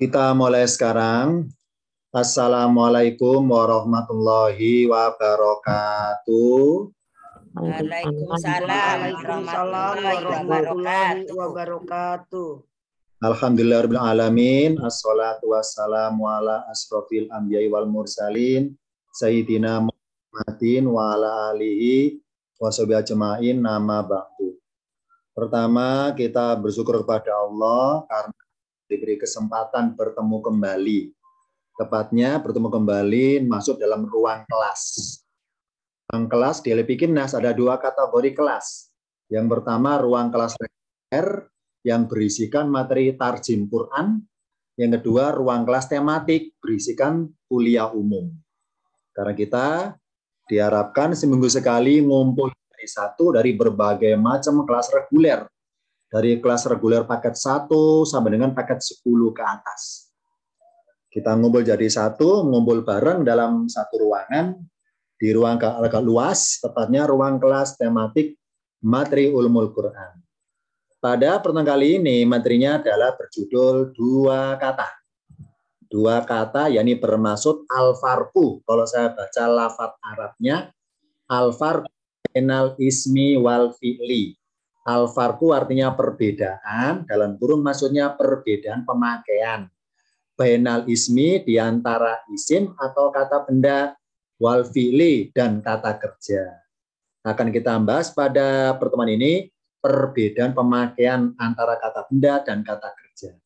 Kita mulai sekarang. Assalamualaikum warahmatullahi wabarakatuh. Waalaikumsalam warahmatullahi wabarakatuh. Alhamdulillahirabbil alamin. Assalatu wassalamu ala asrofil anbiya'i wal mursalin sayyidina Muhammadin wa ala alihi wasobi ajmain nama ba'du. Pertama kita bersyukur kepada Allah karena diberi kesempatan bertemu kembali. Tepatnya bertemu kembali masuk dalam ruang kelas. Ruang kelas di Lepikinas ada dua kategori kelas. Yang pertama ruang kelas reguler yang berisikan materi tarjim Quran. Yang kedua ruang kelas tematik berisikan kuliah umum. Karena kita diharapkan seminggu sekali ngumpul dari satu dari berbagai macam kelas reguler dari kelas reguler paket 1 sampai dengan paket 10 ke atas. Kita ngumpul jadi satu, ngumpul bareng dalam satu ruangan, di ruang agak luas, tepatnya ruang kelas tematik Materi Ulumul Quran. Pada pertemuan kali ini materinya adalah berjudul dua kata. Dua kata yakni bermaksud Al-Farku. Kalau saya baca lafat Arabnya Al-Farku enal ismi wal fi'li al artinya perbedaan, dalam kurung maksudnya perbedaan pemakaian. Bainal ismi diantara isim atau kata benda, walfili dan kata kerja. Akan kita bahas pada pertemuan ini, perbedaan pemakaian antara kata benda dan kata kerja.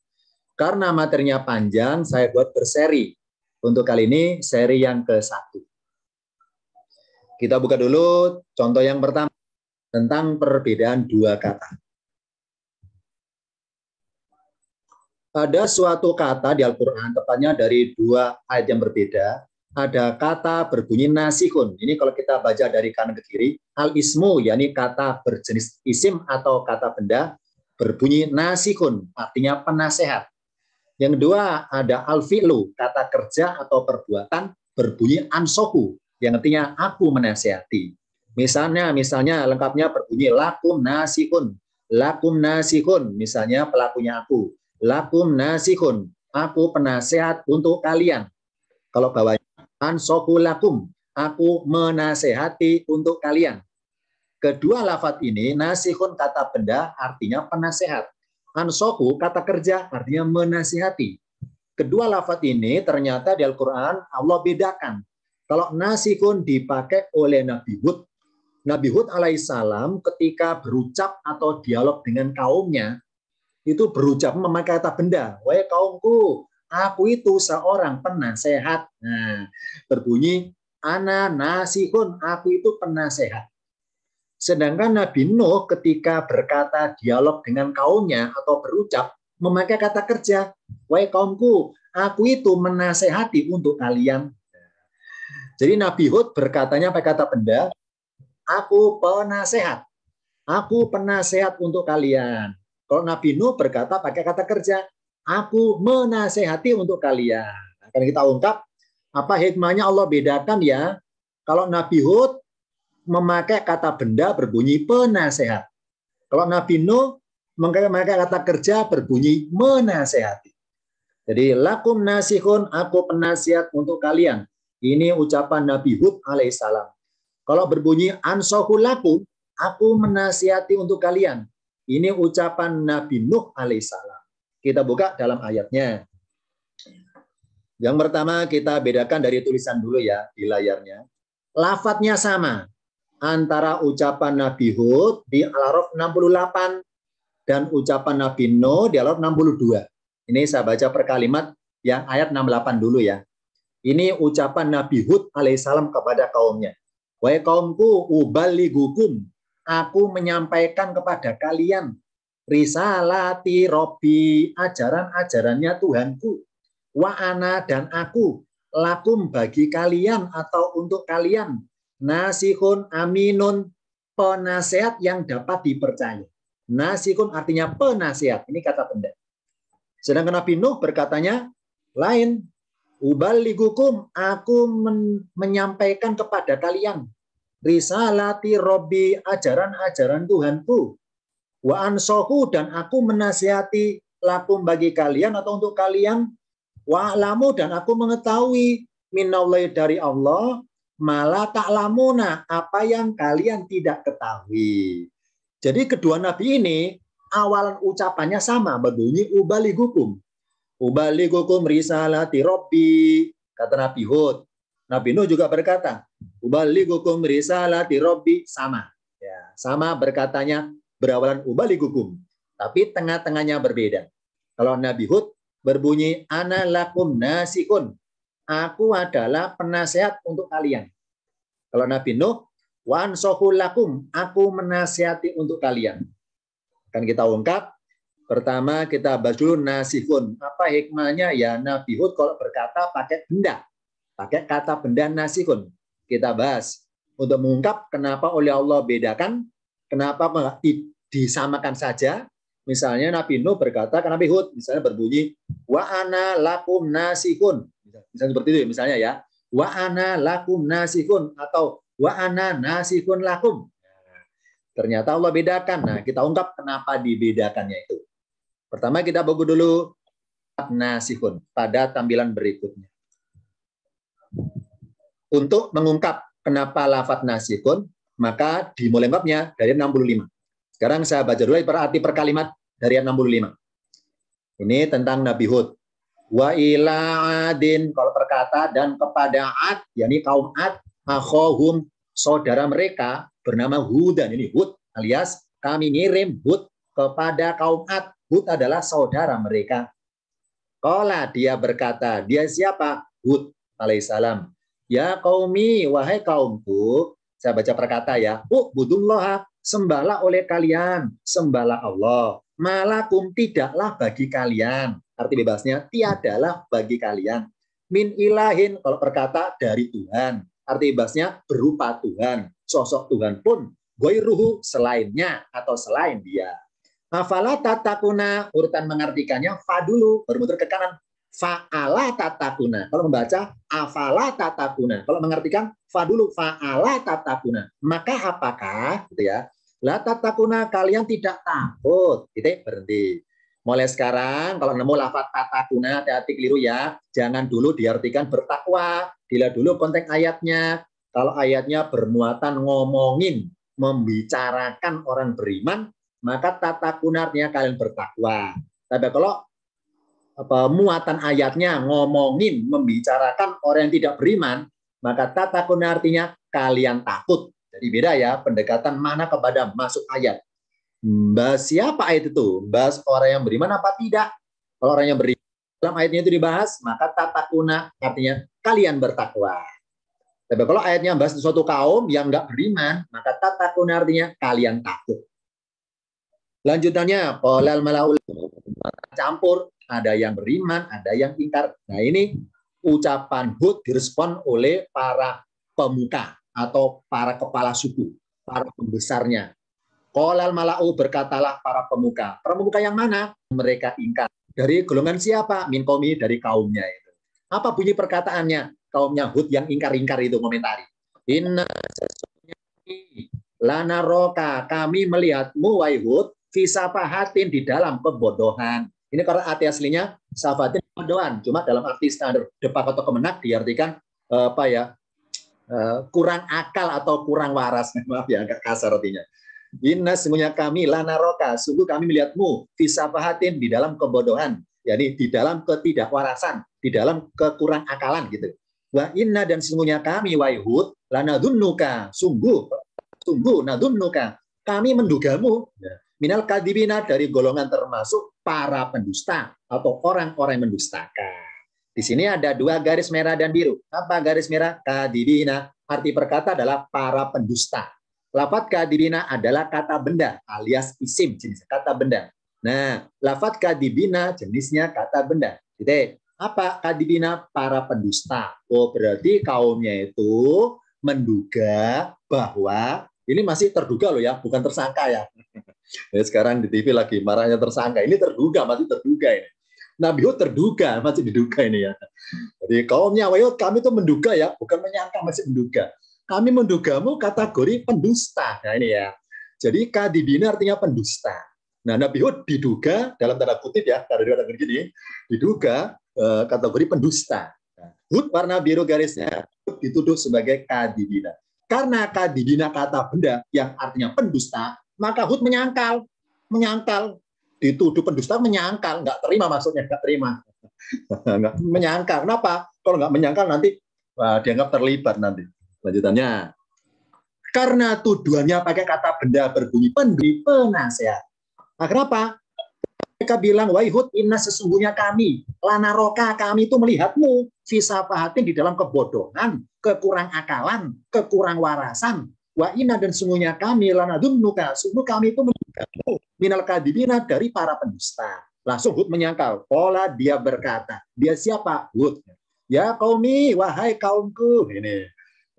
Karena materinya panjang, saya buat berseri. Untuk kali ini, seri yang ke-1. Kita buka dulu contoh yang pertama tentang perbedaan dua kata. Ada suatu kata di Al-Quran, tepatnya dari dua ayat yang berbeda, ada kata berbunyi nasikun. Ini kalau kita baca dari kanan ke kiri, al-ismu, yakni kata berjenis isim atau kata benda, berbunyi nasikun, artinya penasehat. Yang kedua ada al-fi'lu, kata kerja atau perbuatan, berbunyi ansoku, yang artinya aku menasehati. Misalnya, misalnya lengkapnya berbunyi lakum nasikun, lakum nasikun, misalnya pelakunya aku, lakum nasikun, aku penasehat untuk kalian. Kalau bawahnya ansoku lakum, aku menasehati untuk kalian. Kedua lafat ini nasihun kata benda artinya penasehat. Ansoku kata kerja artinya menasehati. Kedua lafat ini ternyata di Al-Quran Allah bedakan. Kalau nasikun dipakai oleh Nabi Hud Nabi Hud alaihissalam ketika berucap atau dialog dengan kaumnya itu berucap memakai kata benda. Wahai kaumku, aku itu seorang penasehat. Nah, berbunyi ana nasihun, aku itu penasehat. Sedangkan Nabi Nuh ketika berkata dialog dengan kaumnya atau berucap memakai kata kerja, wahai kaumku, aku itu menasehati untuk kalian. Nah, jadi Nabi Hud berkatanya pakai kata benda, Aku penasehat. Aku penasehat untuk kalian. Kalau Nabi Nuh berkata pakai kata kerja, aku menasehati untuk kalian. Akan kita ungkap apa hikmahnya Allah bedakan ya. Kalau Nabi Hud memakai kata benda berbunyi penasehat. Kalau Nabi Nuh memakai kata kerja berbunyi menasehati. Jadi lakum nasihun, aku penasihat untuk kalian. Ini ucapan Nabi Hud alaihissalam. Kalau berbunyi laku, aku menasihati untuk kalian. Ini ucapan Nabi Nuh alaihissalam. Kita buka dalam ayatnya. Yang pertama kita bedakan dari tulisan dulu ya di layarnya. Lafatnya sama antara ucapan Nabi Hud di Al-Araf 68 dan ucapan Nabi Nuh di Al-Araf 62. Ini saya baca per kalimat yang ayat 68 dulu ya. Ini ucapan Nabi Hud alaihissalam kepada kaumnya. Wahai kaumku, gugum, Aku menyampaikan kepada kalian risalati robi ajaran-ajarannya Tuhanku. Wa ana dan aku lakum bagi kalian atau untuk kalian nasihun aminun penasehat yang dapat dipercaya. Nasihun artinya penasehat. Ini kata benda. Sedangkan Nabi Nuh berkatanya lain. Ubaligukum, aku men menyampaikan kepada kalian risalati Robi ajaran-ajaran Tuhanku. Wa ansoku dan aku menasihati lakum bagi kalian atau untuk kalian. Wa alamu dan aku mengetahui minallahi dari Allah malah tak lamuna apa yang kalian tidak ketahui. Jadi kedua nabi ini awalan ucapannya sama berbunyi ubali hukum. Ubali hukum risalati Robi kata Nabi Hud. Nabi Nuh juga berkata, Ubaligukum risalati robbi sama. Ya, sama berkatanya berawalan gugum, Tapi tengah-tengahnya berbeda. Kalau Nabi Hud berbunyi ana lakum nasikun. Aku adalah penasehat untuk kalian. Kalau Nabi Nuh wan lakum, aku menasihati untuk kalian. Akan kita ungkap Pertama kita bahas dulu nasihun. Apa hikmahnya? Ya Nabi Hud kalau berkata pakai benda. Pakai kata benda nasihun kita bahas untuk mengungkap kenapa oleh Allah bedakan, kenapa disamakan saja. Misalnya Nabi Nuh berkata karena Nabi Hud, misalnya berbunyi wa ana lakum nasikun. Misalnya seperti itu ya, misalnya ya. Wa ana lakum nasikun atau wa ana nasikun lakum. Ternyata Allah bedakan. Nah, kita ungkap kenapa dibedakannya itu. Pertama kita buku dulu nasihun pada tampilan berikutnya untuk mengungkap kenapa lafat nasikun, maka dimulai babnya dari 65. Sekarang saya baca dulu perhati per kalimat dari 65. Ini tentang Nabi Hud. Wa ila adin kalau perkata dan kepada ad, yakni kaum ad, akhohum saudara mereka bernama Hudan ini Hud alias kami ngirim Hud kepada kaum Ad. Hud adalah saudara mereka. Kala dia berkata, dia siapa? Hud alaihissalam. Ya kaumi, wahai kaumku, saya baca perkata ya, bu budullah, sembala oleh kalian, sembala Allah. Malakum tidaklah bagi kalian. Arti bebasnya, tiadalah bagi kalian. Min ilahin, kalau perkata dari Tuhan. Arti bebasnya berupa Tuhan. Sosok Tuhan pun goiruhu selainnya atau selain dia. Afala tatakuna urutan mengartikannya Fadulu bermutur ke kanan fa'ala tatakuna. Kalau membaca afala tatakuna. Kalau mengartikan fa dulu fa'ala tatakuna. Maka apakah gitu ya? La tatakuna kalian tidak takut. ya berhenti. Mulai sekarang kalau nemu lafaz tatakuna hati-hati keliru ya. Jangan dulu diartikan bertakwa. Dilihat dulu konteks ayatnya. Kalau ayatnya bermuatan ngomongin, membicarakan orang beriman, maka tatakuna artinya kalian bertakwa. Tapi kalau apa, muatan ayatnya ngomongin membicarakan orang yang tidak beriman, maka tatakun artinya kalian takut. Jadi beda ya pendekatan mana kepada masuk ayat. Bahas siapa ayat itu? Bahas orang yang beriman apa tidak? Kalau orang yang beriman dalam ayatnya itu dibahas, maka tatakuna artinya kalian bertakwa. Tapi kalau ayatnya bahas suatu kaum yang nggak beriman, maka tatakuna artinya kalian takut. Lanjutannya, kolal malaul campur ada yang beriman, ada yang ingkar. Nah ini ucapan Hud direspon oleh para pemuka atau para kepala suku, para pembesarnya. Kolal malau berkatalah para pemuka. Para pemuka yang mana? Mereka ingkar. Dari golongan siapa? Minkomi dari kaumnya itu. Apa bunyi perkataannya? Kaumnya Hud yang ingkar-ingkar itu komentari. Inna lana roka, kami melihatmu, wahai Hud, fisapahatin di dalam kebodohan. Ini karena arti aslinya sahabatin mendoan, cuma dalam arti standar depak atau kemenak diartikan eh, apa ya eh, kurang akal atau kurang waras. Maaf ya agak kasar artinya. Inna semuanya kami lana roka, sungguh kami melihatmu fisafahatin di dalam kebodohan, Jadi di dalam ketidakwarasan, di dalam kekurang akalan gitu. Wah inna dan semuanya kami waihud lana dunnuka, sungguh sungguh nadunnuka, kami mendugamu. Ya minal kadibina dari golongan termasuk para pendusta atau orang-orang yang mendustakan. Di sini ada dua garis merah dan biru. Apa garis merah? Kadibina. Arti perkata adalah para pendusta. Lafat kadibina adalah kata benda alias isim jenis kata benda. Nah, lafat kadibina jenisnya kata benda. Gitu. Apa kadibina? Para pendusta. Oh, berarti kaumnya itu menduga bahwa ini masih terduga loh ya, bukan tersangka ya. ya sekarang di TV lagi marahnya tersangka. Ini terduga, masih terduga ini. Nabi Hud terduga, masih diduga ini ya. Jadi kaumnya Wayud kami itu menduga ya, bukan menyangka masih menduga. Kami mendugamu kategori pendusta. Nah ini ya. Jadi bina artinya pendusta. Nah Nabi Hud diduga dalam tanda kutip ya, tanda dua gini, diduga eh, kategori pendusta. Nah, Hud warna biru garisnya Hud dituduh sebagai bina. Karena kadidina kata benda yang artinya pendusta, maka Hud menyangkal, menyangkal, dituduh pendusta menyangkal, nggak terima maksudnya, nggak terima, nggak menyangkal. Kenapa? Kalau nggak menyangkal nanti wah, dianggap terlibat nanti. Lanjutannya, karena tuduhannya pakai kata benda berbunyi pendiri penasehat. Nah, kenapa? Mereka bilang, wahai Hud, inna sesungguhnya kami, lana roka kami itu melihatmu. Fisafahatin di dalam kebodohan, kekurang akalan, kekurang warasan. Wa ina dan sungguhnya kami lanadunnuka, sungguh kami itu menyangkalmu minal kadibina dari para pendusta. Langsung Hud menyangkal. Pola dia berkata. Dia siapa? Hud. Ya kaumi, wahai kaumku. Ini.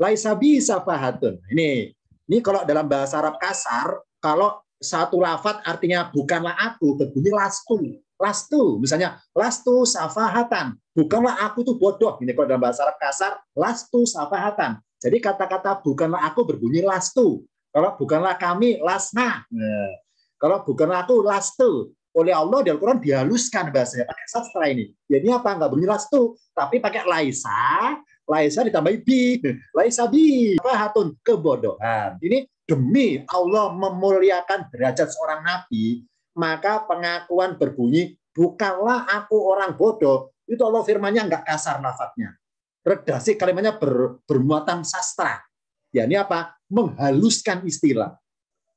Laisa bisa fahatun. Ini. Ini kalau dalam bahasa Arab kasar, kalau satu lafat artinya bukanlah aku, berbunyi lastu. Lastu, misalnya lastu safahatan bukanlah aku tuh bodoh. Ini kalau dalam bahasa Arab kasar, lastu safahatan. Jadi kata-kata bukanlah aku berbunyi lastu. Kalau bukanlah kami, lasna. Nah, kalau bukanlah aku, lastu. Oleh Allah di Al-Quran dihaluskan bahasanya pakai sastra ini. Jadi apa? Enggak bunyi lastu, tapi pakai laisa. Laisa ditambahi bi. Laisa bi. Fahatun. Kebodohan. Ini demi Allah memuliakan derajat seorang nabi, maka pengakuan berbunyi, bukanlah aku orang bodoh, itu Allah firmannya enggak kasar nafatnya. Redaksi kalimatnya ber, bermuatan sastra. Ya ini apa? Menghaluskan istilah.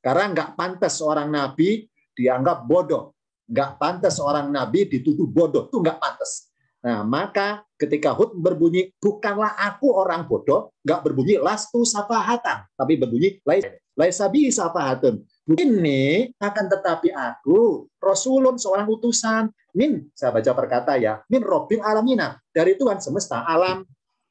Karena enggak pantas seorang nabi dianggap bodoh. Enggak pantas seorang nabi dituduh bodoh. Itu nggak pantas. Nah, maka ketika hud berbunyi bukanlah aku orang bodoh, enggak berbunyi lastu safahatan, tapi berbunyi laisabi safahatun. Ini akan tetapi aku, Rasulun seorang utusan, min, saya baca perkata ya, min Robbil alamina, dari Tuhan semesta alam.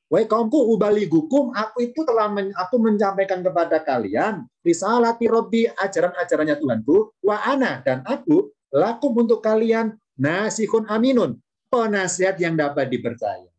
wa kaumku ubali gukum aku itu telah men, aku menyampaikan kepada kalian risalati Robbi, ajaran-ajarannya Tuhanku, wa ana dan aku lakum untuk kalian nasihun aminun, penasihat yang dapat dipercaya.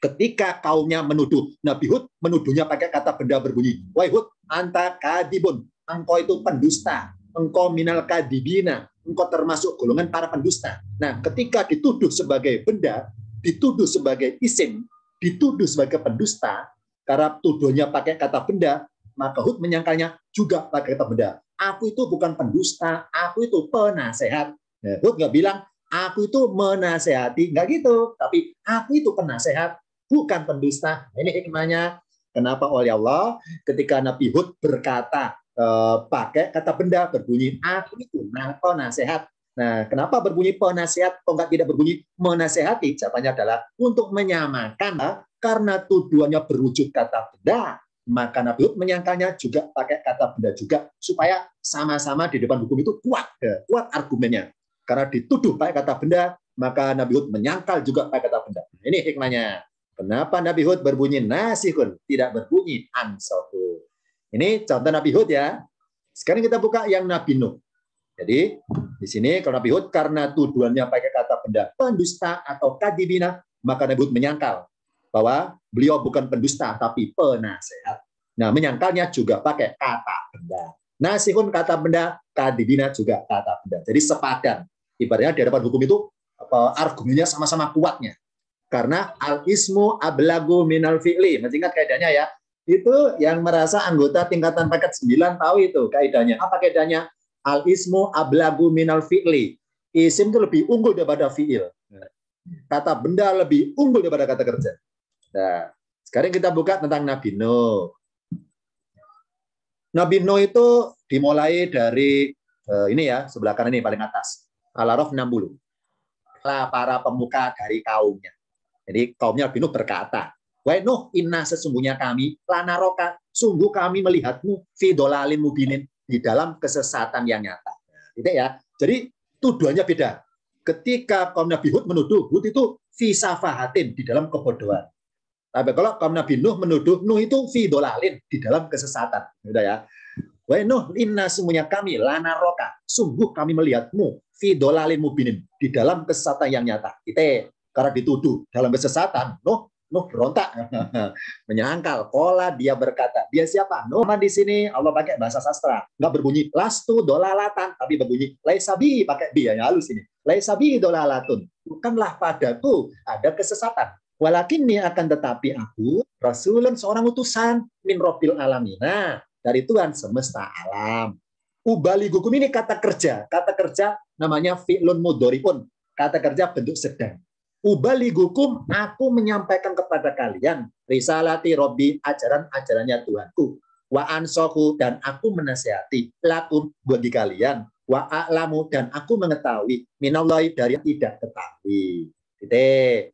Ketika kaumnya menuduh Nabi Hud, menuduhnya pakai kata benda berbunyi. wa Hud, anta kadibun engkau itu pendusta, engkau minal kadibina, engkau termasuk golongan para pendusta. Nah, ketika dituduh sebagai benda, dituduh sebagai isim, dituduh sebagai pendusta, karena tuduhnya pakai kata benda, maka Hud menyangkalnya juga pakai kata benda. Aku itu bukan pendusta, aku itu penasehat. Nah, Hud nggak bilang, aku itu menasehati, nggak gitu. Tapi aku itu penasehat, bukan pendusta. Ini hikmahnya. Kenapa oleh Allah ketika Nabi Hud berkata, Eh, pakai kata benda berbunyi aku itu nangko nasihat. Nah, kenapa berbunyi penasehat kok nggak tidak berbunyi menasehati? Jawabannya adalah untuk menyamakan ah, karena tuduhannya berwujud kata benda, maka Nabi Hud menyangkalnya juga pakai kata benda juga supaya sama-sama di depan hukum itu kuat ya, kuat argumennya karena dituduh pakai kata benda maka Nabi Hud menyangkal juga pakai kata benda nah, ini hikmahnya kenapa Nabi Hud berbunyi nasihun tidak berbunyi ansahun ini contoh Nabi Hud ya. Sekarang kita buka yang Nabi Nuh. Jadi di sini kalau Nabi Hud karena tuduhannya pakai kata benda pendusta atau kadibina, maka Nabi Hud menyangkal bahwa beliau bukan pendusta tapi penasehat. Nah, menyangkalnya juga pakai kata benda. Nasihun kata benda, kadibina juga kata benda. Jadi sepadan. Ibaratnya di hadapan hukum itu argumennya sama-sama kuatnya. Karena al-ismu ablagu minal fi'li. Masih ingat kaidahnya ya. Itu yang merasa anggota tingkatan paket 9 tahu itu kaidahnya. Apa kaidahnya? Al ismu ablagu minal fi'li. Isim itu lebih unggul daripada fi'il. Kata benda lebih unggul daripada kata kerja. Nah, sekarang kita buka tentang Nabi Nuh. Nabi Nuh itu dimulai dari eh, ini ya, sebelah kanan ini paling atas. Al-Araf 60. para pemuka dari kaumnya. Jadi kaumnya Nabi Nuh berkata. Wahai inna sesungguhnya kami, lana roka sungguh kami melihatmu, fidolalim mubinin, di dalam kesesatan yang nyata. Tidak ya? Jadi tuduhannya beda. Ketika kaum Nabi Hud menuduh, Hud itu fisafahatin, di dalam kebodohan. Tapi kalau kaum Nabi Nuh menuduh, Nuh itu fidolalin, di dalam kesesatan. Gitu ya? Wahai inna sesungguhnya kami, lana roka sungguh kami melihatmu, fidolalin mubinin, di dalam kesesatan yang nyata. ya. karena dituduh dalam kesesatan, Nuh Nuh berontak, menyangkal. Kola dia berkata, dia siapa? Nuh di sini Allah pakai bahasa sastra, nggak berbunyi lastu dolalatan, tapi berbunyi laisabi pakai bi yang halus ini. Laisabi dolalatun, bukanlah padaku ada kesesatan. Walakin ini akan tetapi aku rasulun seorang utusan min robil alamina dari Tuhan semesta alam. Ubali gugum ini kata kerja, kata kerja namanya fi'lun mudoripun, kata kerja bentuk sedang Ubaligukum, aku menyampaikan kepada kalian risalati Robbi, ajaran-ajarannya Tuhanku. Wa ansoku, dan aku menasihati lakum bagi kalian. Wa a'lamu, dan aku mengetahui minallahi dari tidak ketahui. Titik.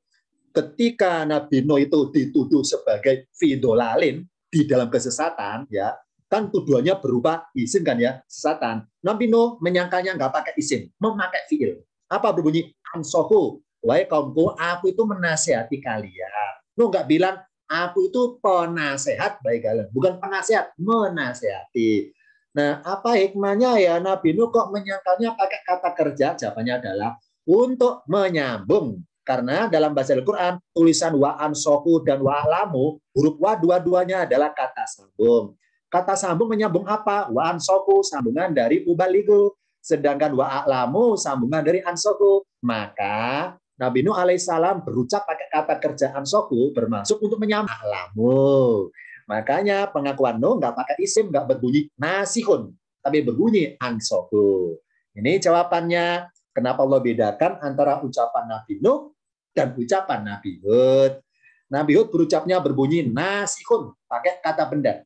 Ketika Nabi Nuh itu dituduh sebagai fidolalin di dalam kesesatan, ya kan tuduhannya berupa izin kan ya sesatan. Nabi Nuh menyangkanya nggak pakai izin, memakai fiil. Apa berbunyi ansohu Wahai kaumku, aku itu menasehati kalian. Lu nggak bilang, aku itu penasehat baik kalian. Bukan penasehat, menasehati. Nah, apa hikmahnya ya Nabi Nuh kok menyangkalnya pakai kata kerja? Jawabannya adalah untuk menyambung. Karena dalam bahasa Al-Quran, tulisan wa'an soku dan wa'alamu, huruf wa dua-duanya adalah kata sambung. Kata sambung menyambung apa? Wa'an soku, sambungan dari ubaligu. Sedangkan wa'alamu, sambungan dari ansoku. Maka Nabi Nuh alaihissalam berucap pakai kata kerjaan soku bermaksud untuk menyamakan lamu. Makanya pengakuan Nuh nggak pakai isim, nggak berbunyi nasihun, tapi berbunyi ansoku. Ini jawabannya. Kenapa Allah bedakan antara ucapan Nabi Nuh dan ucapan Nabi Hud? Nabi Hud berucapnya berbunyi nasihun, pakai kata benda.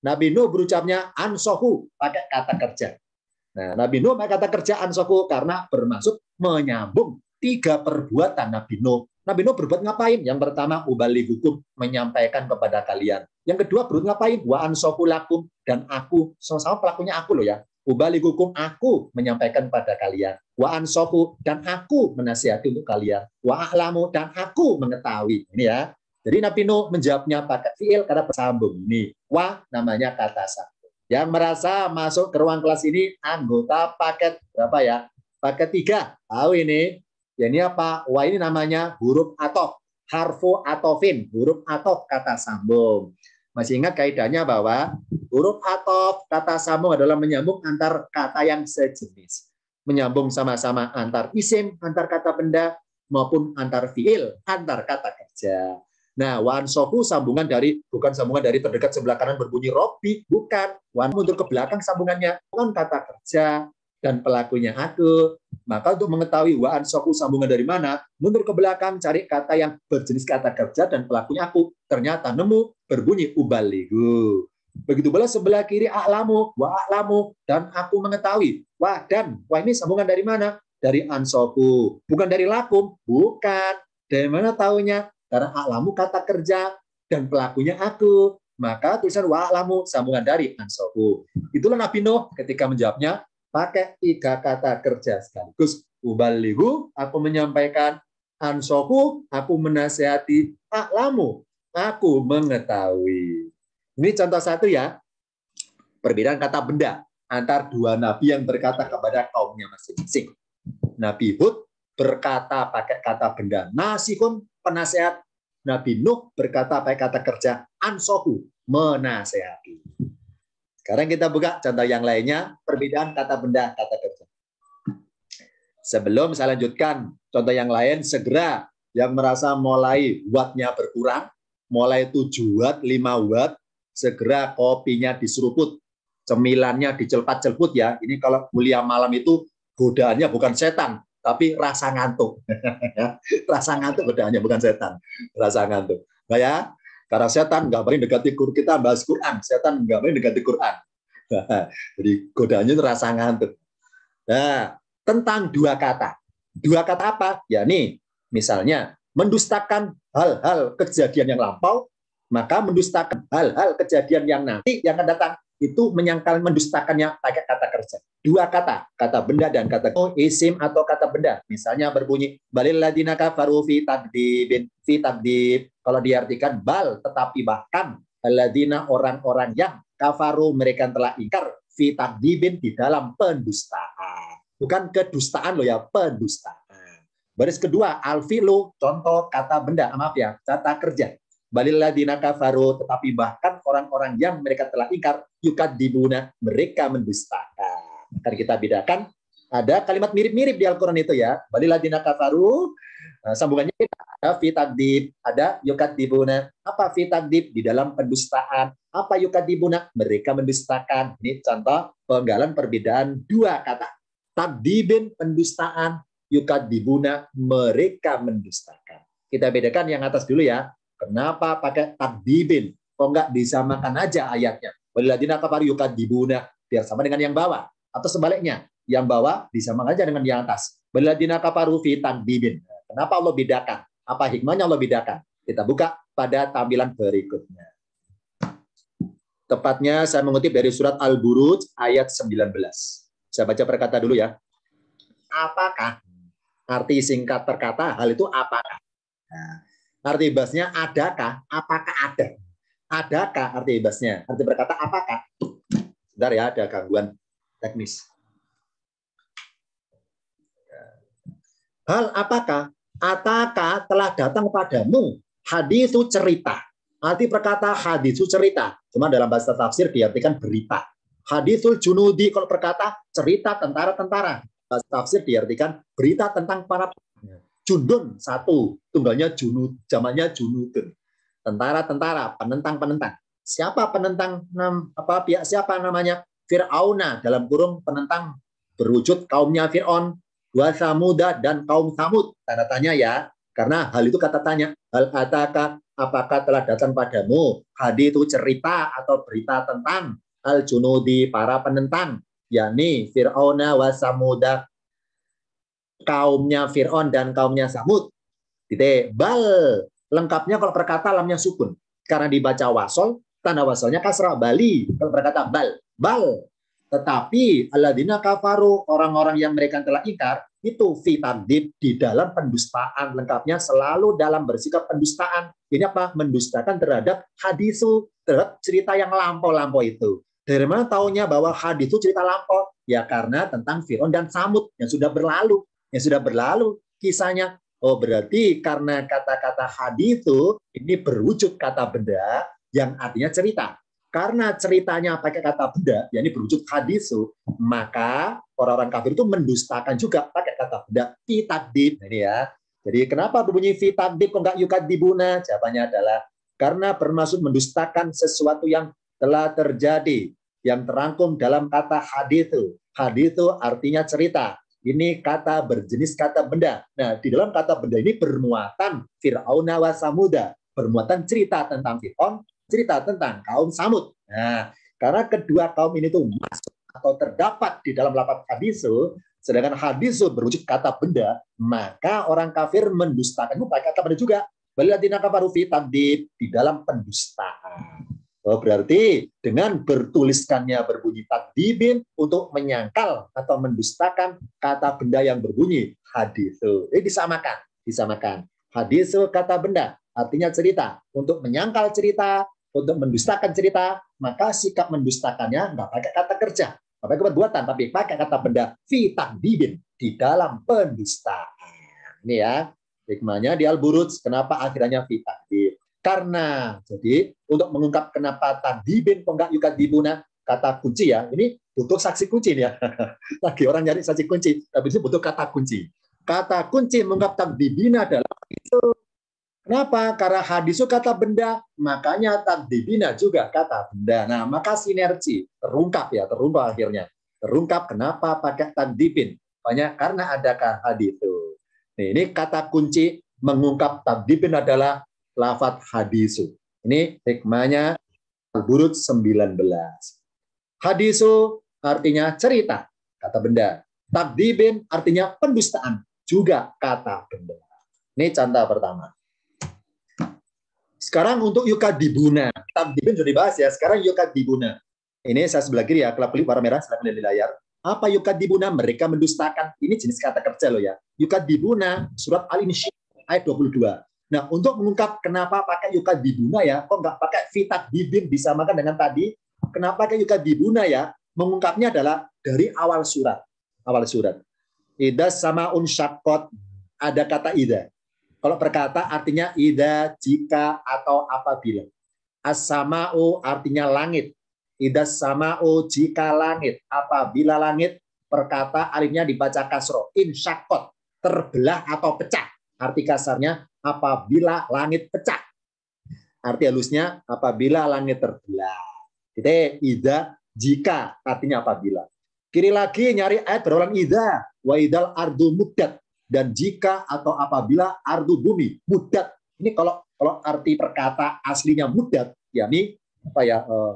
Nabi Nuh berucapnya ansohu, pakai kata kerja. Nah, Nabi Nuh pakai kata kerja ansohu karena bermaksud menyambung tiga perbuatan Nabi Nuh. Nabi Nuh berbuat ngapain? Yang pertama, ubali hukum menyampaikan kepada kalian. Yang kedua, berbuat ngapain? Wa Lakum dan aku sama-sama pelakunya aku loh ya. Ubali hukum aku menyampaikan pada kalian. Wa ansoku dan aku menasihati untuk kalian. Wa ahlamu dan aku mengetahui. Ini ya. Jadi Nabi Nuh menjawabnya pakai fiil karena bersambung ini. Wa namanya kata sambung. Yang merasa masuk ke ruang kelas ini anggota paket berapa ya? Paket tiga. Tahu ini Ya ini apa? Wah ini namanya huruf atof, harfu atofin, huruf atof kata sambung. Masih ingat kaidahnya bahwa huruf atof kata sambung adalah menyambung antar kata yang sejenis. Menyambung sama-sama antar isim, antar kata benda, maupun antar fiil, antar kata kerja. Nah, wan sofu sambungan dari bukan sambungan dari terdekat sebelah kanan berbunyi robi, bukan. Wan mundur ke belakang sambungannya bukan kata kerja, dan pelakunya aku. Maka untuk mengetahui waan soku sambungan dari mana, mundur ke belakang cari kata yang berjenis kata kerja dan pelakunya aku. Ternyata nemu berbunyi ubaligu. Begitu pula sebelah kiri aklamu, wa aklamu, dan aku mengetahui. Wah dan, wah ini sambungan dari mana? Dari ansoku. Bukan dari lakum, bukan. Dari mana tahunya? Karena aklamu kata kerja, dan pelakunya aku. Maka tulisan wa sambungan dari ansoku. Itulah Nabi Nuh ketika menjawabnya, pakai tiga kata kerja sekaligus. Ubalihu, aku menyampaikan. Ansoku, aku menasehati. Aklamu, aku mengetahui. Ini contoh satu ya. Perbedaan kata benda antar dua nabi yang berkata kepada kaumnya masing-masing. Nabi Hud berkata pakai kata benda. Nasihun, penasehat. Nabi Nuh berkata pakai kata kerja. Ansohu, menasehati. Sekarang kita buka contoh yang lainnya, perbedaan kata benda, kata kerja. Sebelum saya lanjutkan contoh yang lain, segera yang merasa mulai wattnya berkurang, mulai 7 watt, 5 watt, segera kopinya diseruput, cemilannya dicelpat-celput ya. Ini kalau mulia malam itu godaannya bukan setan, tapi rasa ngantuk. Ya, rasa ngantuk godaannya bukan setan, rasa ngantuk. Nah ya, karena setan nggak paling negatif Quran, kita bahas Quran, setan nggak paling negatif Quran. jadi godaannya terasa ngantuk. Nah, tentang dua kata. Dua kata apa? Ya nih, misalnya mendustakan hal-hal kejadian yang lampau, maka mendustakan hal-hal kejadian yang nanti yang akan datang itu menyangkal mendustakannya pakai kata kerja. Dua kata, kata benda dan kata oh, isim atau kata benda. Misalnya berbunyi balil ladina kafaru fi takdibin fi takdib kalau diartikan bal tetapi bahkan aladina orang-orang yang kafaru mereka telah ingkar fitak dibin di dalam pendustaan. Bukan kedustaan loh ya, pendustaan. Baris kedua, alfilu contoh kata benda, maaf ya, kata kerja. balilah dina kafaru tetapi bahkan orang-orang yang mereka telah ingkar yukat dibuna mereka mendustakan. Akan kita bedakan ada kalimat mirip-mirip di Al-Quran itu ya. dina kafaru, eh, sambungannya kita ada fitadib, ada dibuna. Apa fitadib? Di dalam pendustaan. Apa dibuna? Mereka mendustakan. Ini contoh penggalan perbedaan dua kata. Tadibin pendustaan, dibuna, mereka mendustakan. Kita bedakan yang atas dulu ya. Kenapa pakai tadibin? Kok nggak disamakan aja ayatnya? dina kafaru dibuna. Biar sama dengan yang bawah. Atau sebaliknya, yang bawah bisa mengajar dengan yang atas. Beladina kafaru fi bibin. Kenapa Allah bedakan? Apa hikmahnya Allah bedakan? Kita buka pada tampilan berikutnya. Tepatnya saya mengutip dari surat Al-Buruj ayat 19. Saya baca perkata dulu ya. Apakah? Arti singkat perkata hal itu apakah? Nah, arti ibasnya adakah? Apakah ada? Adakah arti ibasnya? Arti berkata apakah? Sebentar ya, ada gangguan teknis. Hal apakah? Ataka telah datang padamu. Hadis cerita. Arti perkata hadis cerita. Cuma dalam bahasa tafsir diartikan berita. Hadisul junudi kalau perkata cerita tentara-tentara. Bahasa tafsir diartikan berita tentang para jundun satu. Tunggalnya junud, jamaknya junudun. Tentara-tentara, penentang-penentang. Siapa penentang apa pihak siapa namanya? Fir'auna dalam kurung penentang berwujud kaumnya Fir'aun Wa samuda dan kaum samud. Tanda tanya ya. Karena hal itu kata tanya. Hal ataka apakah telah datang padamu? Hadi itu cerita atau berita tentang al-junudi para penentang. yakni Fir'auna wa samuda kaumnya Fir'aun dan kaumnya Samud. Titik. Bal. Lengkapnya kalau perkata lamnya sukun. Karena dibaca wasol, tanda wasolnya kasrah. Bali. Kalau perkata bal. Bal. Tetapi alladzina kafaru orang-orang yang mereka telah ingkar itu fitandib di dalam pendustaan lengkapnya selalu dalam bersikap pendustaan. Ini apa? Mendustakan terhadap hadisu, terhadap cerita yang lampau-lampau itu. Dari mana taunya bahwa hadis itu cerita lampau? Ya karena tentang Fir'aun dan Samud yang sudah berlalu. Yang sudah berlalu kisahnya. Oh berarti karena kata-kata hadis itu ini berwujud kata benda yang artinya cerita karena ceritanya pakai kata Buddha, ini berwujud hadisu, maka orang-orang kafir itu mendustakan juga pakai kata Buddha, fitadib. Nah, ini ya. Jadi kenapa berbunyi fitadib kok nggak yukadibuna? Jawabannya adalah karena bermaksud mendustakan sesuatu yang telah terjadi, yang terangkum dalam kata hadithu. Hadithu artinya cerita. Ini kata berjenis kata benda. Nah, di dalam kata benda ini bermuatan Fir'aun wa Samuda, bermuatan cerita tentang Fir'aun cerita tentang kaum Samud. Nah, karena kedua kaum ini tuh masuk atau terdapat di dalam lapat hadisu, sedangkan hadisu berwujud kata benda, maka orang kafir mendustakan. Lupa kata benda juga. Balilatina kafaru fi di dalam pendustaan. Oh, berarti dengan bertuliskannya berbunyi takdibin untuk menyangkal atau mendustakan kata benda yang berbunyi hadis. Ini disamakan, disamakan. Hadis kata benda artinya cerita untuk menyangkal cerita untuk mendustakan cerita, maka sikap mendustakannya nggak pakai kata kerja, nggak pakai perbuatan, tapi pakai kata benda fitah dibin di dalam pendustaan. Ini ya, hikmahnya di Al-Buruj, kenapa akhirnya fitah di Karena, jadi untuk mengungkap kenapa tadibin penggak yukat dibuna, kata kunci ya, ini butuh saksi kunci ya. Lagi orang nyari saksi kunci, tapi ini butuh kata kunci. Kata kunci mengungkap bin adalah itu Kenapa? Karena hadis itu kata benda, makanya tak dibina juga kata benda. Nah, maka sinergi terungkap ya, terungkap akhirnya. Terungkap kenapa pakai dibin? Banyak karena ada hadis itu. Nah, ini kata kunci mengungkap tak dibin adalah lafat hadisu. Ini hikmahnya Al-Burud 19. Hadisu artinya cerita, kata benda. dibin artinya pendustaan, juga kata benda. Ini contoh pertama. Sekarang untuk Yuka Dibuna. Yukadibuna. Takdibun sudah dibahas ya. Sekarang Yuka Dibuna. Ini saya sebelah kiri ya, kelap kelip warna merah silahkan di layar. Apa Yuka Dibuna? Mereka mendustakan. Ini jenis kata kerja loh ya. Yuka Dibuna, surat Al-Insyirah ayat 22. Nah, untuk mengungkap kenapa pakai Yuka Dibuna ya, kok nggak pakai fitak dibin makan dengan tadi? Kenapa pakai Yuka Dibuna ya? Mengungkapnya adalah dari awal surat. Awal surat. Ida sama unsyakot. Ada kata ida. Kalau berkata artinya ida, jika, atau apabila. As-sama'u artinya langit. Ida sama'u jika langit. Apabila langit, perkata alifnya dibaca kasro. Insyakot, terbelah atau pecah. Arti kasarnya apabila langit pecah. Arti halusnya apabila langit terbelah. kita ida, jika, artinya apabila. Kiri lagi nyari ayat berulang ida. Wa idal ardu mudat dan jika atau apabila ardu bumi mudat ini kalau kalau arti perkata aslinya mudat yakni apa ya eh,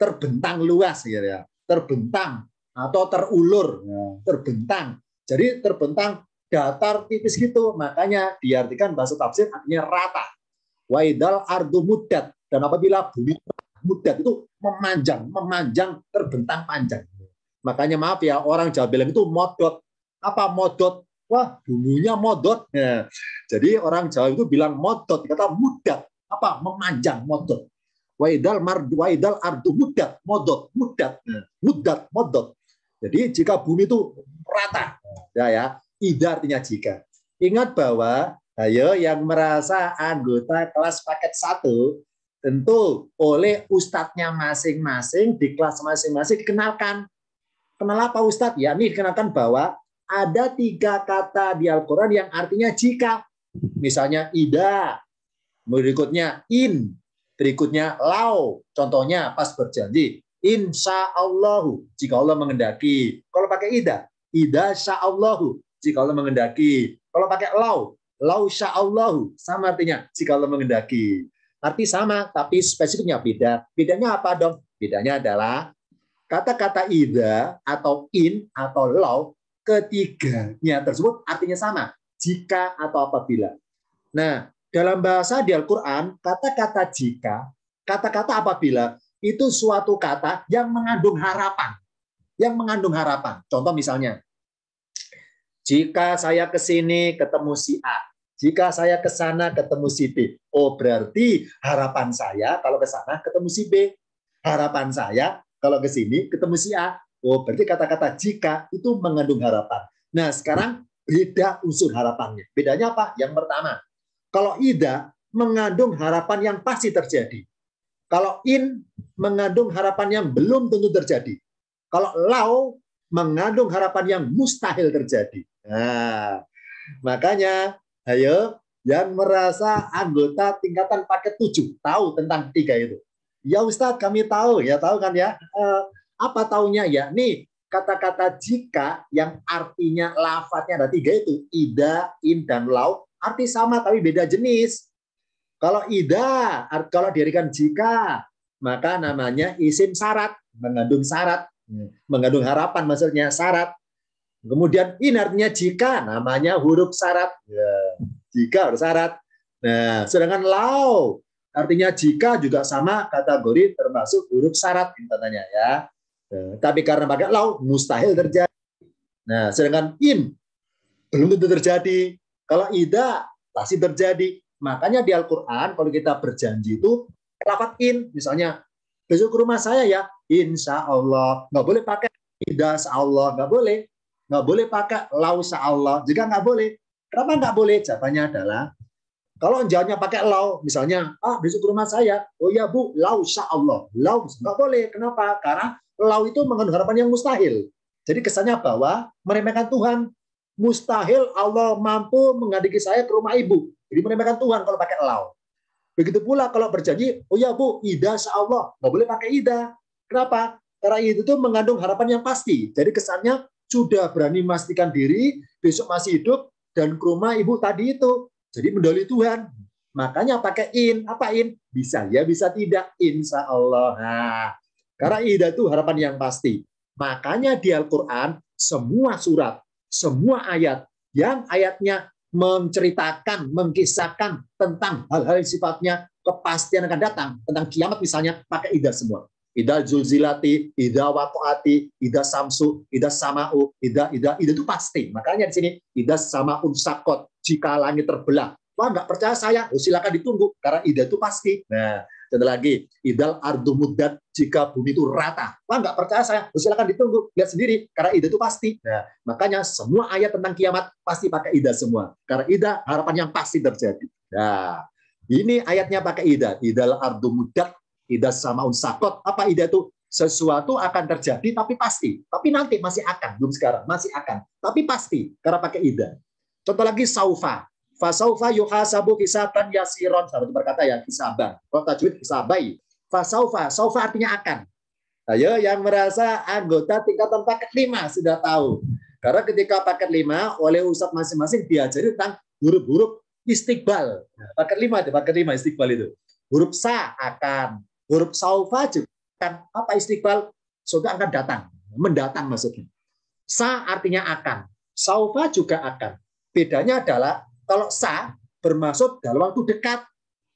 terbentang luas gitu ya terbentang atau terulur ya, terbentang jadi terbentang datar tipis gitu makanya diartikan bahasa tafsir artinya rata waidal ardu mudat dan apabila bumi mudat itu memanjang memanjang terbentang panjang makanya maaf ya orang Jawa bilang itu modot apa modot wah bumbunya modot. Ya. Jadi orang Jawa itu bilang modot, kata mudat, apa memanjang modot. Waidal mardu waidal ardu mudat, modot, mudat, ya. mudat, modot. Jadi jika bumi itu rata, ya ya, ida artinya jika. Ingat bahwa ayo yang merasa anggota kelas paket satu tentu oleh ustadznya masing-masing di kelas masing-masing dikenalkan. Kenal apa ustadz? Ya, ini dikenalkan bahwa ada tiga kata di Al-Quran yang artinya jika. Misalnya ida, berikutnya in, berikutnya lau. Contohnya pas berjanji, insya allah jika Allah mengendaki. Kalau pakai ida, ida sya allah jika Allah mengendaki. Kalau pakai lau, lau sya allah sama artinya jika Allah mengendaki. Arti sama, tapi spesifiknya beda. Bedanya apa dong? Bedanya adalah kata-kata ida atau in atau lau ketiganya tersebut artinya sama, jika atau apabila. Nah, dalam bahasa di Al-Quran, kata-kata jika, kata-kata apabila, itu suatu kata yang mengandung harapan. Yang mengandung harapan. Contoh misalnya, jika saya ke sini ketemu si A, jika saya ke sana ketemu si B, oh berarti harapan saya kalau ke sana ketemu si B, harapan saya kalau ke sini ketemu si A, Oh, berarti kata-kata jika itu mengandung harapan. Nah, sekarang beda unsur harapannya. Bedanya apa? Yang pertama, kalau ida mengandung harapan yang pasti terjadi. Kalau in mengandung harapan yang belum tentu terjadi. Kalau lau mengandung harapan yang mustahil terjadi. Nah, makanya ayo yang merasa anggota tingkatan paket 7 tahu tentang tiga itu. Ya Ustadz, kami tahu. Ya tahu kan ya. Eh, apa taunya ya? Nih, kata-kata jika yang artinya lafadznya ada tiga itu. Ida, in, dan lau Arti sama tapi beda jenis. Kalau ida, kalau dirikan jika, maka namanya isim syarat. Mengandung syarat. Hmm, mengandung harapan maksudnya syarat. Kemudian in artinya jika, namanya huruf syarat. Ya, jika harus syarat. Nah, sedangkan lau artinya jika juga sama kategori termasuk huruf syarat katanya ya. Eh, tapi karena pakai lau mustahil terjadi. Nah, sedangkan in belum tentu terjadi. Kalau ida pasti terjadi. Makanya di Al-Qur'an kalau kita berjanji itu lafat in misalnya besok ke rumah saya ya insya Allah nggak boleh pakai ida Allah nggak boleh nggak boleh pakai lau Allah juga nggak boleh kenapa nggak boleh jawabannya adalah kalau jawabnya pakai lau misalnya ah besok ke rumah saya oh ya bu lau Allah lau nggak boleh kenapa karena Lau itu mengandung harapan yang mustahil. Jadi kesannya bahwa meremehkan Tuhan. Mustahil Allah mampu mengadili saya ke rumah ibu. Jadi meremehkan Tuhan kalau pakai lau. Begitu pula kalau berjanji, oh ya bu, ida Allah. Nggak boleh pakai ida. Kenapa? Karena itu tuh mengandung harapan yang pasti. Jadi kesannya sudah berani memastikan diri, besok masih hidup, dan ke rumah ibu tadi itu. Jadi mendoli Tuhan. Makanya pakai in. Apa in? Bisa ya, bisa tidak. Insya Allah. Nah, karena ida itu harapan yang pasti. Makanya di Al-Quran, semua surat, semua ayat, yang ayatnya menceritakan, mengkisahkan tentang hal-hal yang sifatnya kepastian akan datang, tentang kiamat misalnya, pakai ida semua. Ida Zulzilati, Ida Wakoati, Ida Samsu, Ida Samau, Ida, Ida, Ida itu pasti. Makanya di sini, Ida sama unsakot, jika langit terbelah. Wah, nggak percaya saya, oh, silakan ditunggu, karena Ida itu pasti. Nah, dan lagi, idal ardu mudat jika bumi itu rata. Wah, nggak percaya saya? Silakan ditunggu, lihat sendiri. Karena ida itu pasti. Nah, makanya semua ayat tentang kiamat pasti pakai ida semua. Karena ida harapan yang pasti terjadi. Nah, ini ayatnya pakai ida. Idal ardu mudat, ida sama unsakot. Apa ida itu? sesuatu akan terjadi tapi pasti. Tapi nanti masih akan, belum sekarang, masih akan. Tapi pasti, karena pakai ida. Contoh lagi saufa. Fasaufa yuhasabu kisatan yasiron. Sahabat berkata ya kisabah. Kalau tajwid kisabai. Fasaufa. Saufa artinya akan. Ayo nah, ya, yang merasa anggota tingkatan paket lima sudah tahu. Karena ketika paket lima oleh ustadz masing-masing diajari tentang huruf-huruf istiqbal. Nah, paket lima ada paket lima istiqbal itu. Huruf sa akan. Huruf saufa juga akan. Apa istiqbal? sudah akan datang. Mendatang maksudnya. Sa artinya akan. Saufa juga akan. Bedanya adalah kalau sa bermaksud dalam waktu dekat.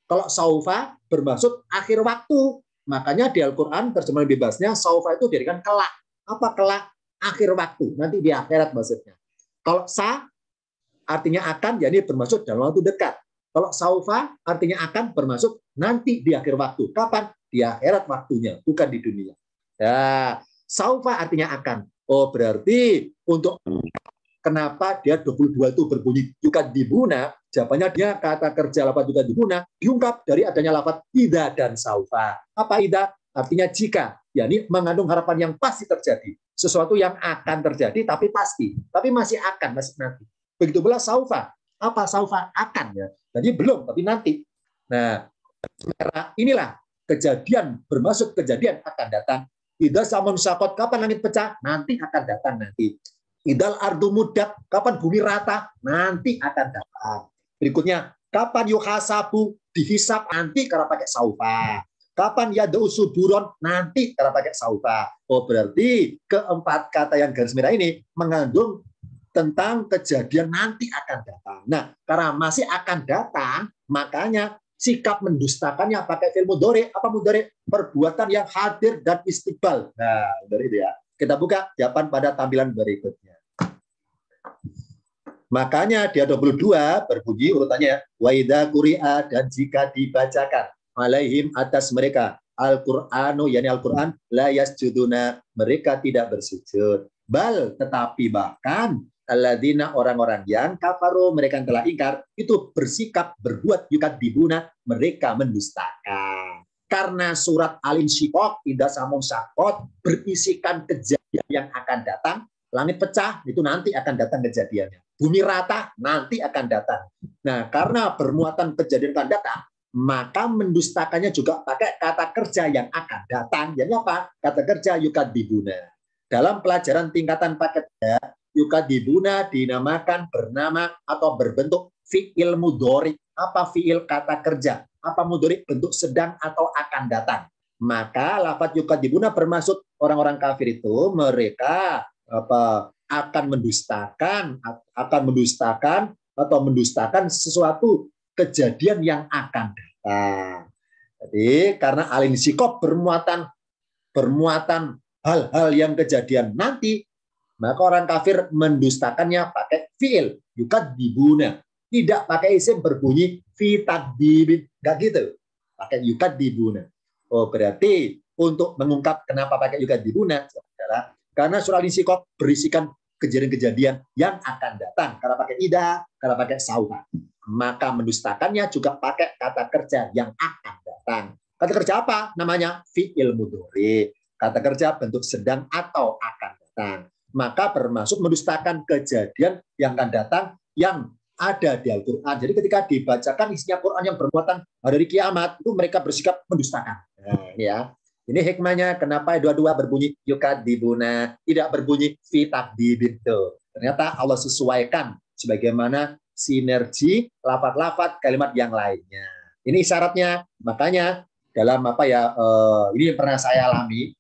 Kalau saufa bermaksud akhir waktu. Makanya di Al-Quran terjemahan bebasnya saufa itu dijadikan kelak. Apa kelak? Akhir waktu. Nanti di akhirat maksudnya. Kalau sa artinya akan, jadi bermaksud dalam waktu dekat. Kalau saufa artinya akan bermaksud nanti di akhir waktu. Kapan? Di akhirat waktunya, bukan di dunia. Ya, saufa artinya akan. Oh berarti untuk Kenapa dia 22 itu berbunyi dibuna, Jawabannya dia kata kerja lapat dibuna, diungkap dari adanya lapat ida dan saufa. Apa ida? Artinya jika, yakni mengandung harapan yang pasti terjadi. Sesuatu yang akan terjadi tapi pasti, tapi masih akan, masih nanti. Begitu pula saufa. Apa saufa akan ya? Jadi belum, tapi nanti. Nah, inilah kejadian bermasuk kejadian akan datang. Ida samun sakot kapan langit pecah nanti akan datang nanti. Idal ardu mudat kapan bumi rata, nanti akan datang. Berikutnya, kapan yuhasabu, dihisap nanti karena pakai saufa. Kapan ya suburon nanti karena pakai saufa. Oh berarti keempat kata yang garis merah ini mengandung tentang kejadian nanti akan datang. Nah, karena masih akan datang, makanya sikap mendustakan yang pakai ilmu dore apa mudore perbuatan yang hadir dan istiqbal. Nah, dari dia ya. Kita buka jawaban pada tampilan berikutnya. Makanya di 22 berbunyi urutannya ya. waida kuria dan jika dibacakan alaihim atas mereka Al-Qur'anu yakni Al-Qur'an la yasjuduna mereka tidak bersujud. Bal tetapi bahkan alladzina orang-orang yang kafaru mereka yang telah ingkar itu bersikap berbuat yukat dibuna mereka mendustakan. Karena surat al insyiqaq tidak Samun Sakot berisikan kejadian yang akan datang Langit pecah itu nanti akan datang kejadiannya. Bumi rata nanti akan datang. Nah, karena bermuatan kejadian akan datang, maka mendustakannya juga pakai kata kerja yang akan datang. Yang apa? Kata kerja yukat dibuna. Dalam pelajaran tingkatan paket ya yukat dibuna dinamakan bernama atau berbentuk fi'il mudori. Apa fi'il kata kerja? Apa mudori bentuk sedang atau akan datang? Maka lafat yukat dibuna bermaksud orang-orang kafir itu mereka apa akan mendustakan akan mendustakan atau mendustakan sesuatu kejadian yang akan datang. Jadi karena alin sikop bermuatan bermuatan hal-hal yang kejadian nanti, maka orang kafir mendustakannya pakai fiil, yukat dibuna. Tidak pakai isim berbunyi fitak dibin. Enggak gitu. Pakai yukat dibuna. Oh, berarti untuk mengungkap kenapa pakai yukat dibuna, karena surah Al-Insyikok berisikan kejadian-kejadian yang akan datang. Karena pakai ida, karena pakai sauha. Maka mendustakannya juga pakai kata kerja yang akan datang. Kata kerja apa? Namanya fi'il mudhari. Kata kerja bentuk sedang atau akan datang. Maka termasuk mendustakan kejadian yang akan datang yang ada di Al-Quran. Jadi ketika dibacakan isinya Quran yang bermuatan hari kiamat, itu mereka bersikap mendustakan. Nah, ya. Ini hikmahnya kenapa dua-dua berbunyi dibuna, tidak berbunyi fitak dibintu. Ternyata Allah sesuaikan sebagaimana sinergi lafat-lafat kalimat yang lainnya. Ini isyaratnya. Makanya dalam apa ya uh, ini yang pernah saya alami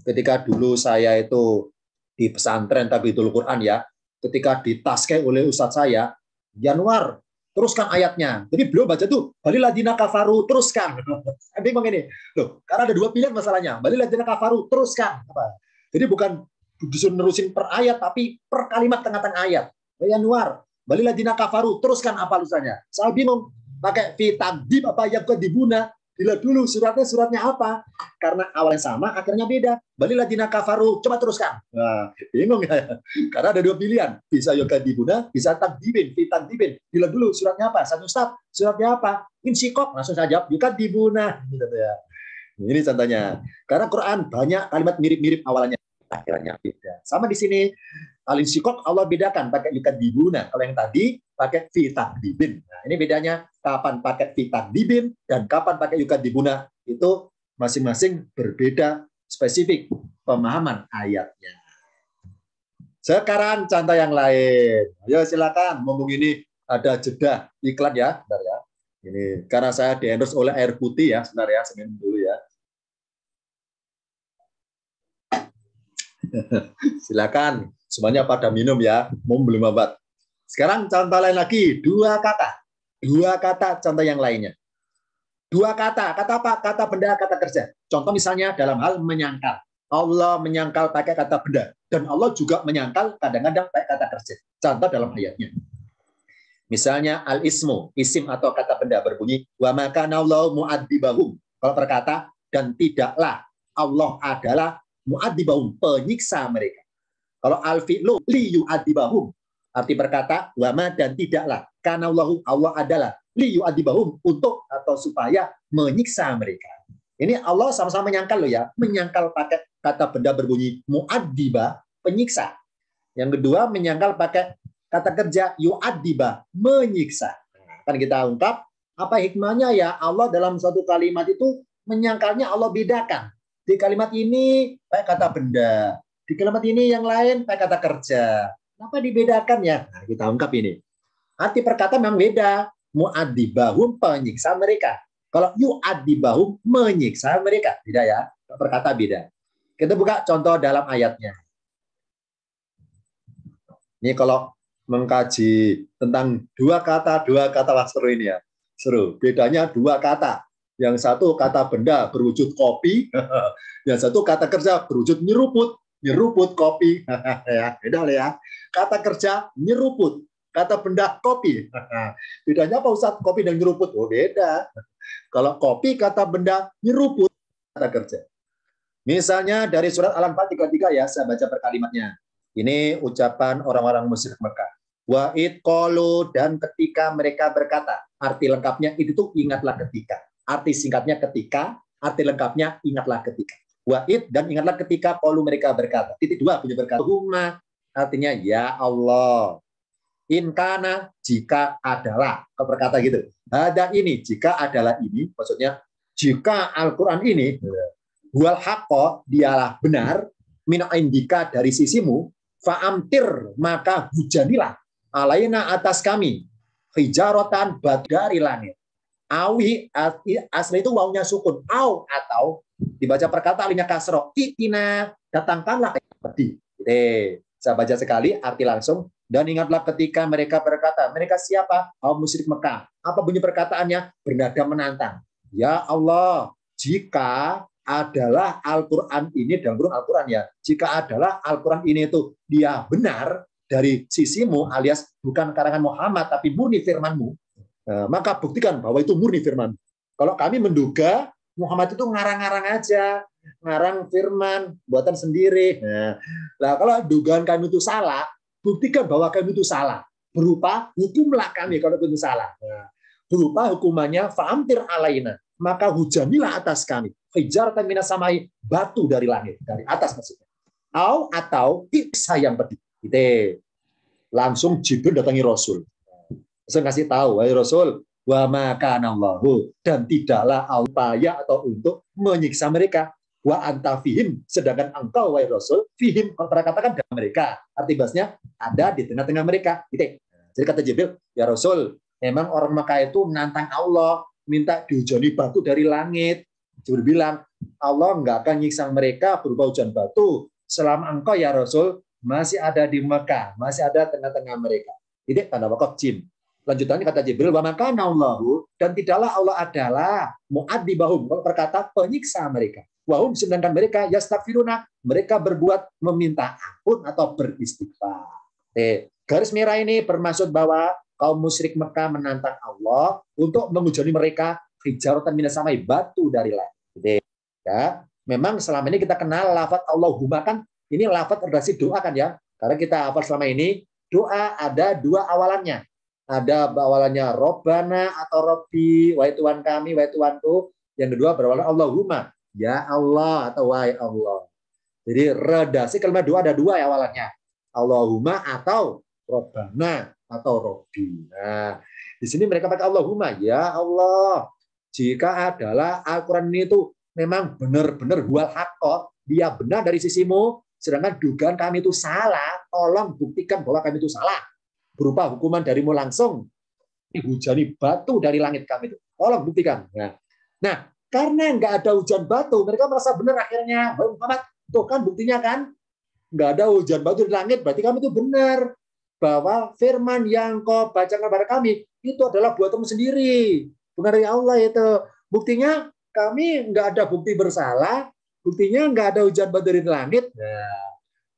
ketika dulu saya itu di pesantren tapi itu Quran ya, ketika ditaske oleh ustadz saya, Januar teruskan ayatnya. Jadi beliau baca tuh dina kafaru teruskan. Saya bingung ini. Loh, karena ada dua pilihan masalahnya. Balilah dina kafaru teruskan. Apa? Jadi bukan disuruh nerusin per ayat tapi per kalimat tengah-tengah ayat. Ya Balilah dina kafaru teruskan apa lusanya? Saya bingung pakai fi apa yang kedibuna Dilihat dulu suratnya suratnya apa. Karena awalnya sama, akhirnya beda. Baliladzina kafaru. Coba teruskan. Nah, bingung ya. Karena ada dua pilihan. Bisa yoga dibuna, bisa dibin, fitan dibin. Dilihat dulu suratnya apa. Satu staf, suratnya apa. Insikok, langsung saja. Yoga dibuna. Gitu ya. Ini contohnya. Karena Quran banyak kalimat mirip-mirip awalnya akhirnya beda. Sama di sini Alin sikok Allah bedakan pakai dibuna. Kalau yang tadi pakai fitak dibin. Nah, ini bedanya kapan pakai fitak dibin dan kapan pakai dibuna Itu masing-masing berbeda spesifik pemahaman ayatnya. Sekarang contoh yang lain. Ayo silakan. Mumpung ini ada jeda iklan ya, bentar ya. Ini karena saya diendorse oleh air putih ya, sebentar ya, semin dulu ya. silakan. Semuanya pada minum ya, mau belum obat. Sekarang contoh lain lagi, dua kata. Dua kata contoh yang lainnya. Dua kata, kata apa? Kata benda, kata kerja. Contoh misalnya dalam hal menyangkal. Allah menyangkal pakai kata benda. Dan Allah juga menyangkal kadang-kadang pakai kata kerja. Contoh dalam ayatnya. Misalnya al-ismu, isim atau kata benda berbunyi, wa makanallahu mu'adzibahum. Kalau berkata dan tidaklah Allah adalah mu'adzibahum, penyiksa mereka. Kalau al-fi'lu adibahum. Adibahum, Arti berkata, wama dan tidaklah. Karena Allah, Allah adalah liyu Adibahum untuk atau supaya menyiksa mereka. Ini Allah sama-sama menyangkal loh ya. Menyangkal pakai kata benda berbunyi mu'adibah, penyiksa. Yang kedua menyangkal pakai kata kerja yu'adibah, menyiksa. Kan kita ungkap, apa hikmahnya ya Allah dalam suatu kalimat itu menyangkalnya Allah bedakan. Di kalimat ini baik kata benda, di kalimat ini yang lain pakai kata kerja. Apa dibedakan ya? Nah, kita ungkap ini. Arti perkata memang beda. Mu'adibahum penyiksa mereka. Kalau yu'adibahum menyiksa mereka. tidak ya. Perkata beda. Kita buka contoh dalam ayatnya. Ini kalau mengkaji tentang dua kata, dua kata lah seru ini ya. Seru. Bedanya dua kata. Yang satu kata benda berwujud kopi, yang satu kata kerja berwujud nyeruput nyeruput kopi. ya, beda lah ya. Kata kerja nyeruput, kata benda kopi. Bedanya apa Ustaz? Kopi dan nyeruput. Oh, beda. Kalau kopi kata benda nyeruput kata kerja. Misalnya dari surat Al-Anfal 33 ya, saya baca per Ini ucapan orang-orang Mesir Mekah. Wa qalu dan ketika mereka berkata, arti lengkapnya itu tuh ingatlah ketika. Arti singkatnya ketika, arti lengkapnya ingatlah ketika. Wa'id dan ingatlah ketika kalau mereka berkata. Titik dua punya berkata. Huma artinya ya Allah. Inkana jika adalah. Kalau berkata gitu. Ada ini jika adalah ini. Maksudnya jika Al-Quran ini. Wal haqqa dialah benar. Mina indika dari sisimu. Fa'amtir maka hujanilah. Alaina atas kami. Hijarotan batu dari langit. Awi asli itu maunya sukun. Au atau Dibaca perkata alifnya kasro. Itina, datangkanlah seperti gitu. Eh, saya baca sekali arti langsung. Dan ingatlah ketika mereka berkata, mereka siapa? Kaum musyrik Mekah. Apa bunyi perkataannya? Bernada menantang. Ya Allah, jika adalah Al-Quran ini, dalam burung Al-Quran ya, jika adalah Al-Quran ini itu dia benar dari sisimu alias bukan karangan Muhammad tapi murni firmanmu, eh, maka buktikan bahwa itu murni firman. Kalau kami menduga Muhammad itu ngarang-ngarang aja, ngarang firman buatan sendiri. Nah, kalau dugaan kami itu salah, buktikan bahwa kami itu salah. Berupa hukumlah kami kalau itu salah. Nah, berupa hukumannya faamtir alaina, maka hujanilah atas kami. Fijar minas samai, batu dari langit, dari atas maksudnya. Au atau iksa yang pedih. Gitu. Langsung Jibril datangi Rasul. Saya kasih tahu, "Hai Rasul, Wa makanallahu dan tidaklah Allah atau untuk menyiksa mereka. Wa anta fihim sedangkan engkau wahai Rasul fihim Kalau katakan dalam mereka. Arti bahasnya ada di tengah-tengah mereka. gitu. Jadi kata Jibril, ya Rasul, memang orang Mekah itu menantang Allah, minta dihujani batu dari langit. Jibril bilang, Allah nggak akan nyiksa mereka berupa hujan batu selama engkau ya Rasul masih ada di Mekah, masih ada tengah-tengah mereka. ini tanda wakaf jim. Lanjutannya kata Jibril, maka Allahu dan tidaklah Allah adalah bahum, kalau berkata penyiksa mereka. Wahum sedangkan mereka yastaghfiruna, mereka berbuat meminta ampun atau beristighfar. Eh, garis merah ini bermaksud bahwa kaum musyrik Mekah menantang Allah untuk menghujani mereka hijaratan minas samai batu dari langit. Ya, memang selama ini kita kenal lafadz Allahumma kan ini lafadz redaksi doa kan ya. Karena kita hafal selama ini doa ada dua awalannya, ada bawalannya Robana atau Robi, wahai Tuhan kami, wahai tuanku Yang kedua berwalan Allahumma, ya Allah atau wahai Allah. Jadi redasi kalimat dua ada dua ya awalannya. Allahumma atau Robana atau Robi. Nah, di sini mereka pakai Allahumma, ya Allah. Jika adalah Al-Quran ini itu memang benar-benar hual hakot, dia benar dari sisimu, sedangkan dugaan kami itu salah, tolong buktikan bahwa kami itu salah berupa hukuman darimu langsung. Dihujani batu dari langit kami itu. Tolong buktikan. Ya. Nah, karena nggak ada hujan batu, mereka merasa benar akhirnya. Muhammad, tuh kan buktinya kan? Nggak ada hujan batu di langit, berarti kami itu benar. Bahwa firman yang kau bacakan kepada kami, itu adalah buat kamu sendiri. Bukan dari ya Allah itu. Buktinya kami nggak ada bukti bersalah, buktinya nggak ada hujan batu di langit. Nah,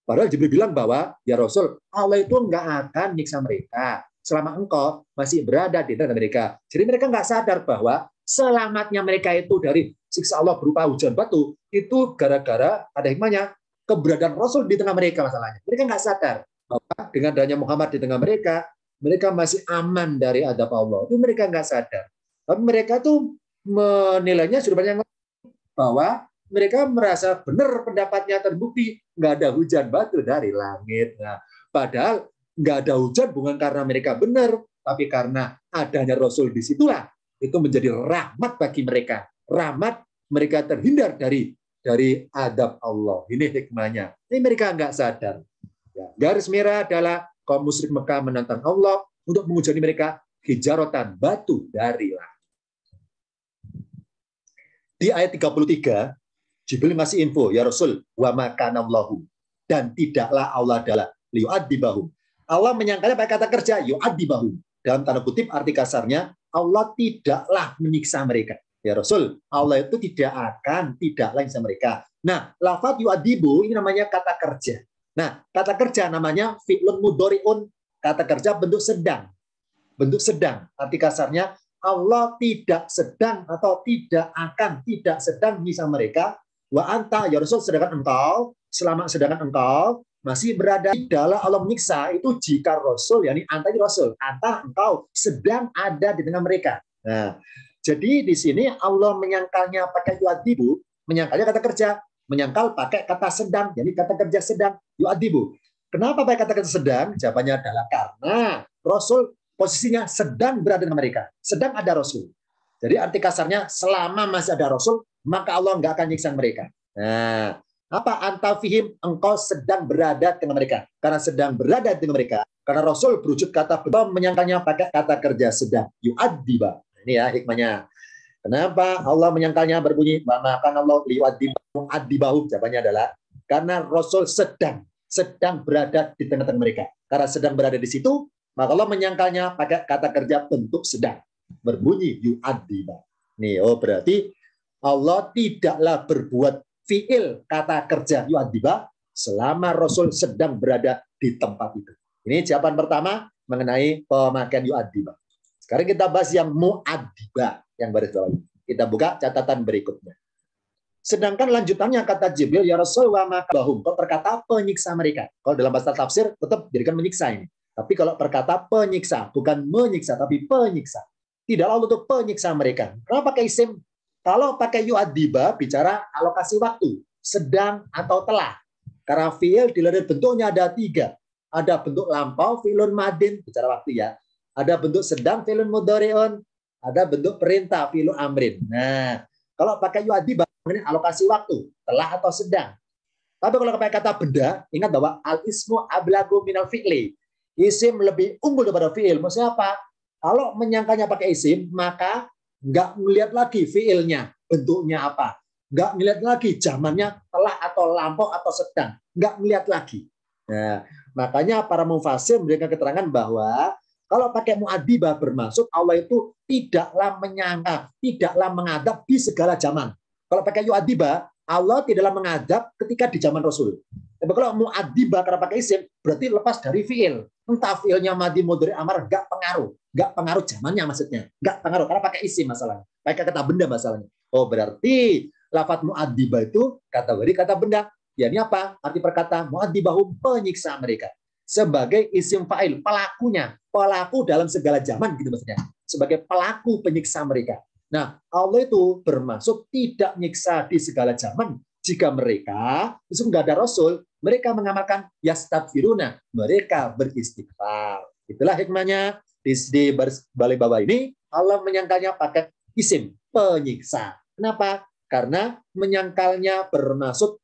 Padahal Jibril bilang bahwa, ya Rasul, Allah itu nggak akan nyiksa mereka selama engkau masih berada di tengah mereka. Jadi mereka nggak sadar bahwa selamatnya mereka itu dari siksa Allah berupa hujan batu, itu gara-gara ada hikmahnya, keberadaan Rasul di tengah mereka masalahnya. Mereka nggak sadar bahwa dengan adanya Muhammad di tengah mereka, mereka masih aman dari adab Allah. Itu mereka nggak sadar. Tapi mereka tuh menilainya sudah banyak bahwa mereka merasa benar pendapatnya terbukti nggak ada hujan batu dari langit. Nah, padahal nggak ada hujan bukan karena mereka benar, tapi karena adanya Rasul disitulah itu menjadi rahmat bagi mereka, rahmat mereka terhindar dari dari adab Allah. Ini hikmahnya. Ini mereka nggak sadar. Ya, garis merah adalah kaum musyrik Mekah menantang Allah untuk menghujani mereka hijarotan batu dari langit. Di ayat 33, Jibril masih info, ya Rasul, wa makanallahu. Dan tidaklah Allah adalah liyu'adibahum. Allah menyangkalnya pakai kata kerja, yuadibahu Dalam tanda kutip, arti kasarnya, Allah tidaklah menyiksa mereka. Ya Rasul, Allah itu tidak akan, tidaklah menyiksa mereka. Nah, lafad yu'adibu, ini namanya kata kerja. Nah, kata kerja namanya fi'lun mudori'un. Kata kerja bentuk sedang. Bentuk sedang. Arti kasarnya, Allah tidak sedang atau tidak akan, tidak sedang menyiksa mereka, Wa anta ya Rasul sedangkan engkau selama sedangkan engkau masih berada di dalam Allah menyiksa itu jika Rasul yakni anta ya Rasul anta engkau sedang ada di tengah mereka. Nah, jadi di sini Allah menyangkalnya pakai yuadibu, menyangkalnya kata kerja, menyangkal pakai kata sedang, jadi kata kerja sedang yuadibu. Kenapa pakai kata kerja sedang? Jawabannya adalah karena Rasul posisinya sedang berada dengan mereka, sedang ada Rasul. Jadi arti kasarnya selama masih ada Rasul, maka Allah nggak akan nyiksa mereka. Nah, apa antafihim engkau sedang berada dengan mereka karena sedang berada dengan mereka karena Rasul berujud kata belum menyangkanya pakai kata kerja sedang yu'addiba ini ya hikmahnya kenapa Allah menyangkanya berbunyi Maka karena Allah bahu. jawabannya adalah karena Rasul sedang sedang berada di tengah-tengah mereka karena sedang berada di situ maka Allah menyangkanya pakai kata kerja bentuk sedang berbunyi yu'addiba nih oh berarti Allah tidaklah berbuat fiil kata kerja yu'adiba selama Rasul sedang berada di tempat itu. Ini jawaban pertama mengenai pemakaian yu'adiba. Sekarang kita bahas yang mu'adiba yang baris bawah ini. Kita buka catatan berikutnya. Sedangkan lanjutannya kata Jibril, ya Rasul maka bahum. Kalau perkata penyiksa mereka. Kalau dalam bahasa tafsir tetap jadikan menyiksa ini. Tapi kalau perkata penyiksa, bukan menyiksa, tapi penyiksa. Tidaklah untuk penyiksa mereka. Kenapa pakai isim kalau pakai yu'adiba, bicara alokasi waktu, sedang atau telah. Karena fiil dilihat bentuknya ada tiga. Ada bentuk lampau, filun madin, bicara waktu ya. Ada bentuk sedang, filun mudoreon, Ada bentuk perintah, filun amrin. Nah, kalau pakai yu'adiba, mengenai alokasi waktu, telah atau sedang. Tapi kalau pakai kata benda, ingat bahwa al-ismu ablagu minal fi'li. Isim lebih unggul daripada fi'il. Maksudnya apa? Kalau menyangkanya pakai isim, maka nggak melihat lagi fiilnya bentuknya apa, nggak melihat lagi zamannya telah atau lampau atau sedang, nggak melihat lagi. Nah, makanya para mufasir memberikan keterangan bahwa kalau pakai muadibah bermaksud Allah itu tidaklah menyangka, tidaklah mengadab di segala zaman. Kalau pakai yuadibah, Allah tidaklah mengadab ketika di zaman Rasul. Tapi kalau muadibah karena pakai isim, berarti lepas dari fiil. Entah fiilnya madi mudri amar, nggak pengaruh nggak pengaruh zamannya maksudnya nggak pengaruh karena pakai isi masalah pakai kata benda masalahnya oh berarti lafat muadiba itu kategori kata benda ya ini apa arti perkata muadibahum penyiksa mereka sebagai isim fa'il pelakunya pelaku dalam segala zaman gitu maksudnya sebagai pelaku penyiksa mereka nah Allah itu bermaksud tidak menyiksa di segala zaman jika mereka itu nggak ada rasul mereka mengamalkan yastagfiruna mereka beristighfar itulah hikmahnya di, di Balai bawah ini Allah menyangkalnya pakai isim penyiksa. Kenapa? Karena menyangkalnya bermaksud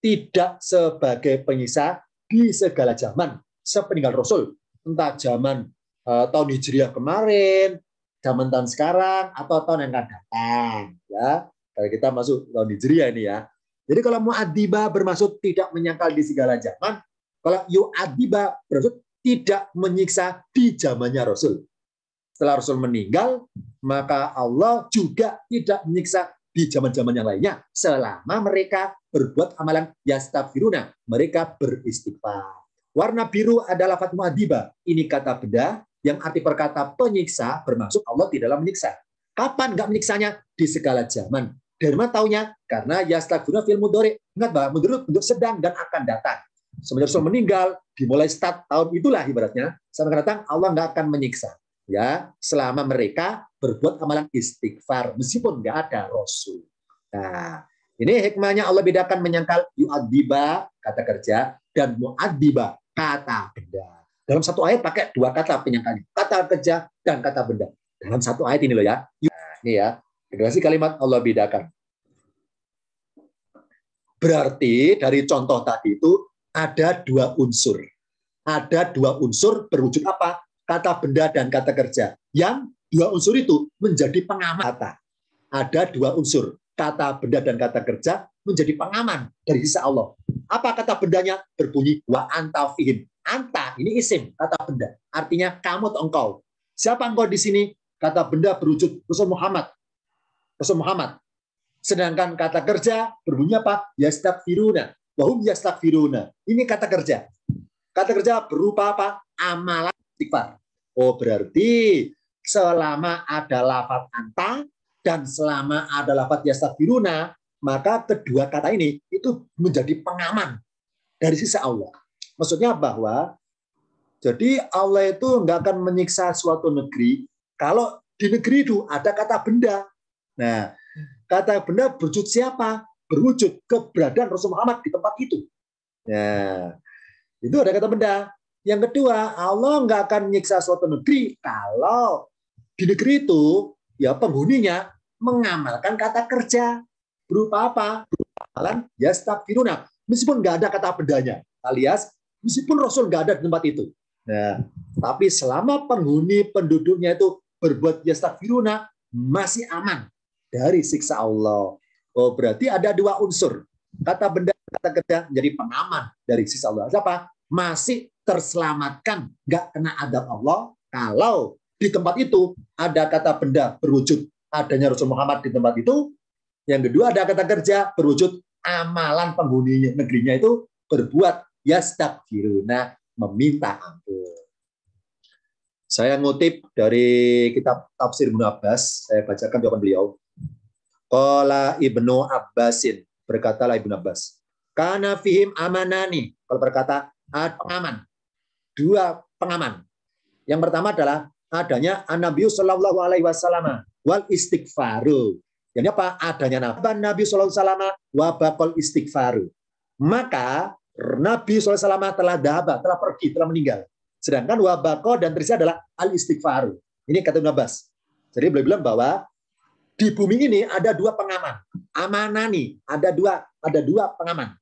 tidak sebagai penyiksa di segala zaman sepeninggal Rasul. Entah zaman uh, tahun Hijriah kemarin, zaman tahun sekarang, atau tahun yang akan datang. Ya, kalau kita masuk tahun Hijriah ini ya. Jadi kalau mu'adiba bermaksud tidak menyangkal di segala zaman, kalau yu'adiba bermaksud tidak menyiksa di zamannya Rasul. Setelah Rasul meninggal, maka Allah juga tidak menyiksa di zaman-zaman yang lainnya selama mereka berbuat amalan yastafiruna, mereka beristighfar. Warna biru adalah fatwa muadiba. Ini kata benda yang arti perkata penyiksa bermaksud Allah tidaklah menyiksa. Kapan nggak menyiksanya? Di segala zaman. Dari mana taunya? Karena yastafiruna fil mudore. Ingat bahwa menurut untuk sedang dan akan datang semenjak Rasul meninggal, dimulai start tahun itulah ibaratnya, sampai datang Allah nggak akan menyiksa. Ya, selama mereka berbuat amalan istighfar, meskipun nggak ada Rasul. Nah, ini hikmahnya Allah bedakan menyangkal yu'adiba, kata kerja, dan mu'adiba, kata benda. Dalam satu ayat pakai dua kata penyangkalnya, kata kerja dan kata benda. Dalam satu ayat ini loh ya. Nah, ini ya, generasi kalimat Allah bedakan. Berarti dari contoh tadi itu ada dua unsur. Ada dua unsur berwujud apa? Kata benda dan kata kerja. Yang dua unsur itu menjadi pengaman kata. Ada dua unsur, kata benda dan kata kerja menjadi pengaman dari sisa Allah. Apa kata bendanya? Berbunyi wa anta fihim. Anta ini isim, kata benda. Artinya kamu atau engkau. Siapa engkau di sini? Kata benda berwujud Rasul Muhammad. Rasul Muhammad. Sedangkan kata kerja berbunyi apa? Yastakfiruna. Wahum yastakfiruna. Ini kata kerja. Kata kerja berupa apa? Amalan istighfar. Oh berarti selama ada lafat anta dan selama ada lafat yastakfiruna, maka kedua kata ini itu menjadi pengaman dari sisi Allah. Maksudnya bahwa jadi Allah itu nggak akan menyiksa suatu negeri kalau di negeri itu ada kata benda. Nah, kata benda berjut siapa? berwujud keberadaan Rasul Muhammad di tempat itu. ya itu ada kata benda. Yang kedua, Allah nggak akan menyiksa suatu negeri kalau di negeri itu ya penghuninya mengamalkan kata kerja berupa apa? Alam amalan ya stabfiruna. Meskipun nggak ada kata bendanya, alias meskipun Rasul nggak ada di tempat itu. Nah, tapi selama penghuni penduduknya itu berbuat yastagfiruna masih aman dari siksa Allah. Oh, berarti ada dua unsur. Kata benda, kata kerja menjadi pengaman dari sisa Allah. Siapa? Masih terselamatkan, nggak kena adab Allah. Kalau di tempat itu ada kata benda berwujud adanya Rasul Muhammad di tempat itu. Yang kedua ada kata kerja berwujud amalan penghuni negerinya itu berbuat yastakfiruna meminta ampun. Saya ngutip dari kitab tafsir Ibnu saya bacakan jawaban beliau. Kola Ibnu Abbasin. Berkatalah Ibnu Abbas. Karena fihim amanani. Kalau berkata aman. Dua pengaman. Yang pertama adalah adanya Nabi Shallallahu Alaihi Wasallam wal istighfaru. Jadi apa? Adanya Nabi Nabi Shallallahu Alaihi Wasallam wabakol istighfaru. Maka Nabi SAW telah dahaba, telah pergi, telah meninggal. Sedangkan wabakol dan terusnya adalah al istighfaru. Ini kata Ibn Abbas. Jadi beliau bilang bahwa di bumi ini ada dua pengaman, amanani, ada dua ada dua pengaman.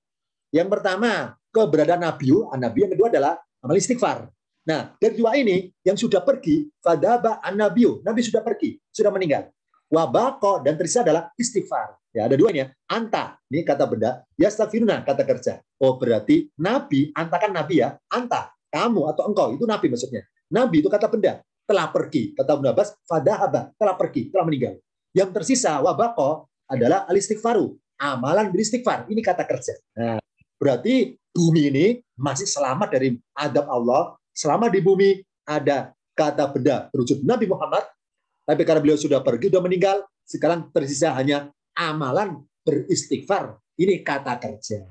Yang pertama keberadaan Nabi, ah, Nabi yang kedua adalah amal istighfar. Nah, dari dua ini yang sudah pergi, fadaba an Nabi sudah pergi, sudah meninggal. Wabako dan tersisa adalah istighfar. Ya, ada dua nih. Ya. Anta, ini kata benda. Yastafiruna, kata kerja. Oh, berarti Nabi, anta kan Nabi ya. Anta, kamu atau engkau, itu Nabi maksudnya. Nabi itu kata benda. Telah pergi. Kata Ibn Abbas, fadahaba, telah pergi, telah meninggal. Yang tersisa wabako adalah alistikfaru amalan beristighfar. Ini kata kerja. Nah, berarti bumi ini masih selamat dari adab Allah. Selama di bumi ada kata benda berwujud Nabi Muhammad, tapi karena beliau sudah pergi, sudah meninggal, sekarang tersisa hanya amalan beristighfar. Ini kata kerja.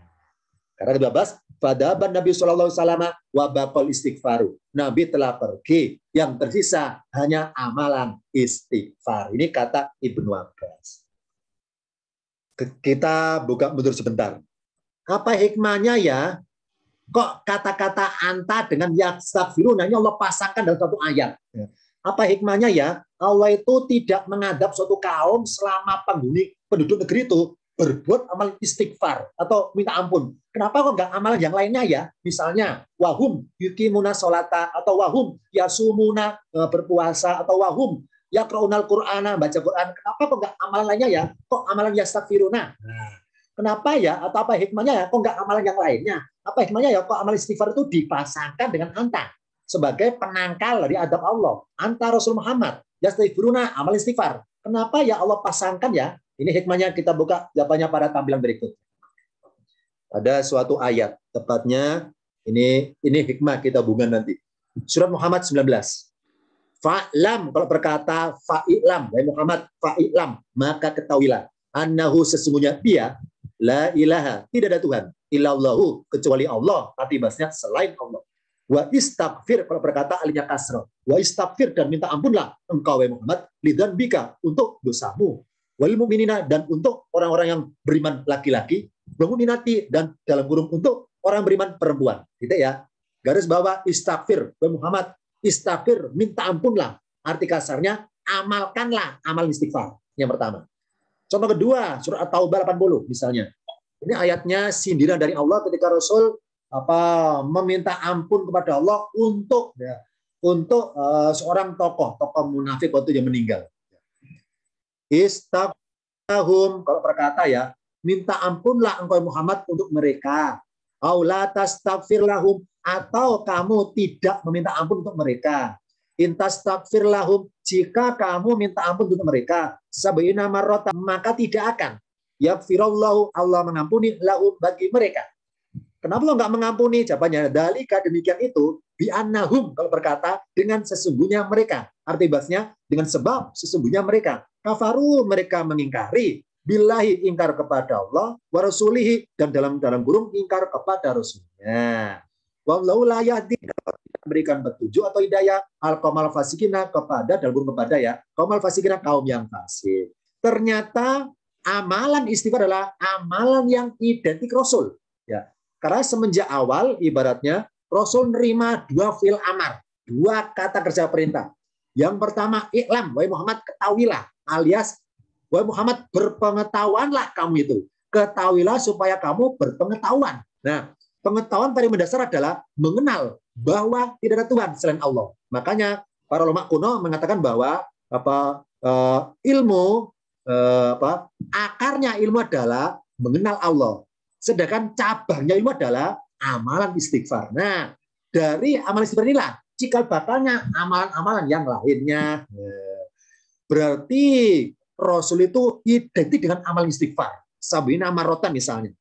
Karena ke-12, Fadaban Nabi Shallallahu Wasallam wabakol istighfaru. Nabi telah pergi. Yang tersisa hanya amalan istighfar. Ini kata Ibnu Abbas. Kita buka mundur sebentar. Apa hikmahnya ya? Kok kata-kata anta dengan yastafiru nanya Allah pasangkan dalam satu ayat. Ya. Apa hikmahnya ya? Allah itu tidak mengadab suatu kaum selama penghuni penduduk negeri itu berbuat amal istighfar atau minta ampun. Kenapa kok nggak amal yang lainnya ya? Misalnya wahum yukimuna solata atau wahum yasumuna eh, berpuasa atau wahum ya krounal Qur'ana baca Quran. Kenapa kok nggak amalan lainnya ya? Kok amalan yastafiruna Nah, kenapa ya? Atau apa hikmahnya ya? Kok nggak amalan yang lainnya? Apa hikmahnya ya? Kok amal istighfar itu dipasangkan dengan anta sebagai penangkal dari adab Allah. antara Rasul Muhammad yastafiruna amal istighfar. Kenapa ya Allah pasangkan ya ini hikmahnya kita buka jawabannya pada tampilan berikut. Ada suatu ayat, tepatnya ini ini hikmah kita hubungan nanti. Surat Muhammad 19. Fa'lam kalau berkata fa'ilam, dari Muhammad fa'ilam, maka ketahuilah annahu sesungguhnya dia la ilaha, tidak ada Tuhan illallahu kecuali Allah, tapi bahasnya selain Allah. Wa istaghfir kalau berkata alinya kasro. Wa istaghfir dan minta ampunlah engkau Muhammad lidan bika untuk dosamu wal mu'minina dan untuk orang-orang yang beriman laki-laki, wal mu'minati dan dalam kurung untuk orang beriman perempuan. Gitu ya. Garis bawah istighfar, Muhammad istighfar minta ampunlah. Arti kasarnya amalkanlah amal istighfar. Yang pertama. Contoh kedua, surat taubah 80 misalnya. Ini ayatnya sindiran dari Allah ketika Rasul apa meminta ampun kepada Allah untuk ya, untuk uh, seorang tokoh, tokoh munafik waktu dia meninggal. Istaghfirhum kalau berkata ya, minta ampunlah engkau Muhammad untuk mereka. Aulatas lahum atau kamu tidak meminta ampun untuk mereka. intastaghfir lahum jika kamu minta ampun untuk mereka, sabaina marrota maka tidak akan. Yakfirullahu Allah mengampuni lahum bagi mereka. Kenapa lo nggak mengampuni? Jawabannya dalika demikian itu bi annahum kalau berkata dengan sesungguhnya mereka. Arti bahasnya dengan sebab sesungguhnya mereka. Kafaru mereka mengingkari billahi ingkar kepada Allah wa rasulihi dan dalam dalam burung ingkar kepada rasulnya. Wallahu la yahdi berikan petunjuk atau hidayah al komal fasikina kepada dalam burung kepada ya komal fasikina kaum yang fasik. Ternyata amalan istighfar adalah amalan yang identik Rasul. Ya, karena semenjak awal ibaratnya Rasul nerima dua fil amar, dua kata kerja perintah. Yang pertama, iklam, wahai Muhammad, ketahuilah, alias, wahai Muhammad, berpengetahuanlah kamu itu. Ketahuilah supaya kamu berpengetahuan. Nah, pengetahuan paling mendasar adalah mengenal bahwa tidak ada Tuhan selain Allah. Makanya para ulama kuno mengatakan bahwa apa uh, ilmu uh, apa akarnya ilmu adalah mengenal Allah. Sedangkan cabangnya ilmu adalah amalan istighfar. Nah, dari amalan istighfar inilah cikal bakalnya amalan-amalan yang lainnya. Berarti Rasul itu identik dengan amal istighfar. Sabina Marotan misalnya.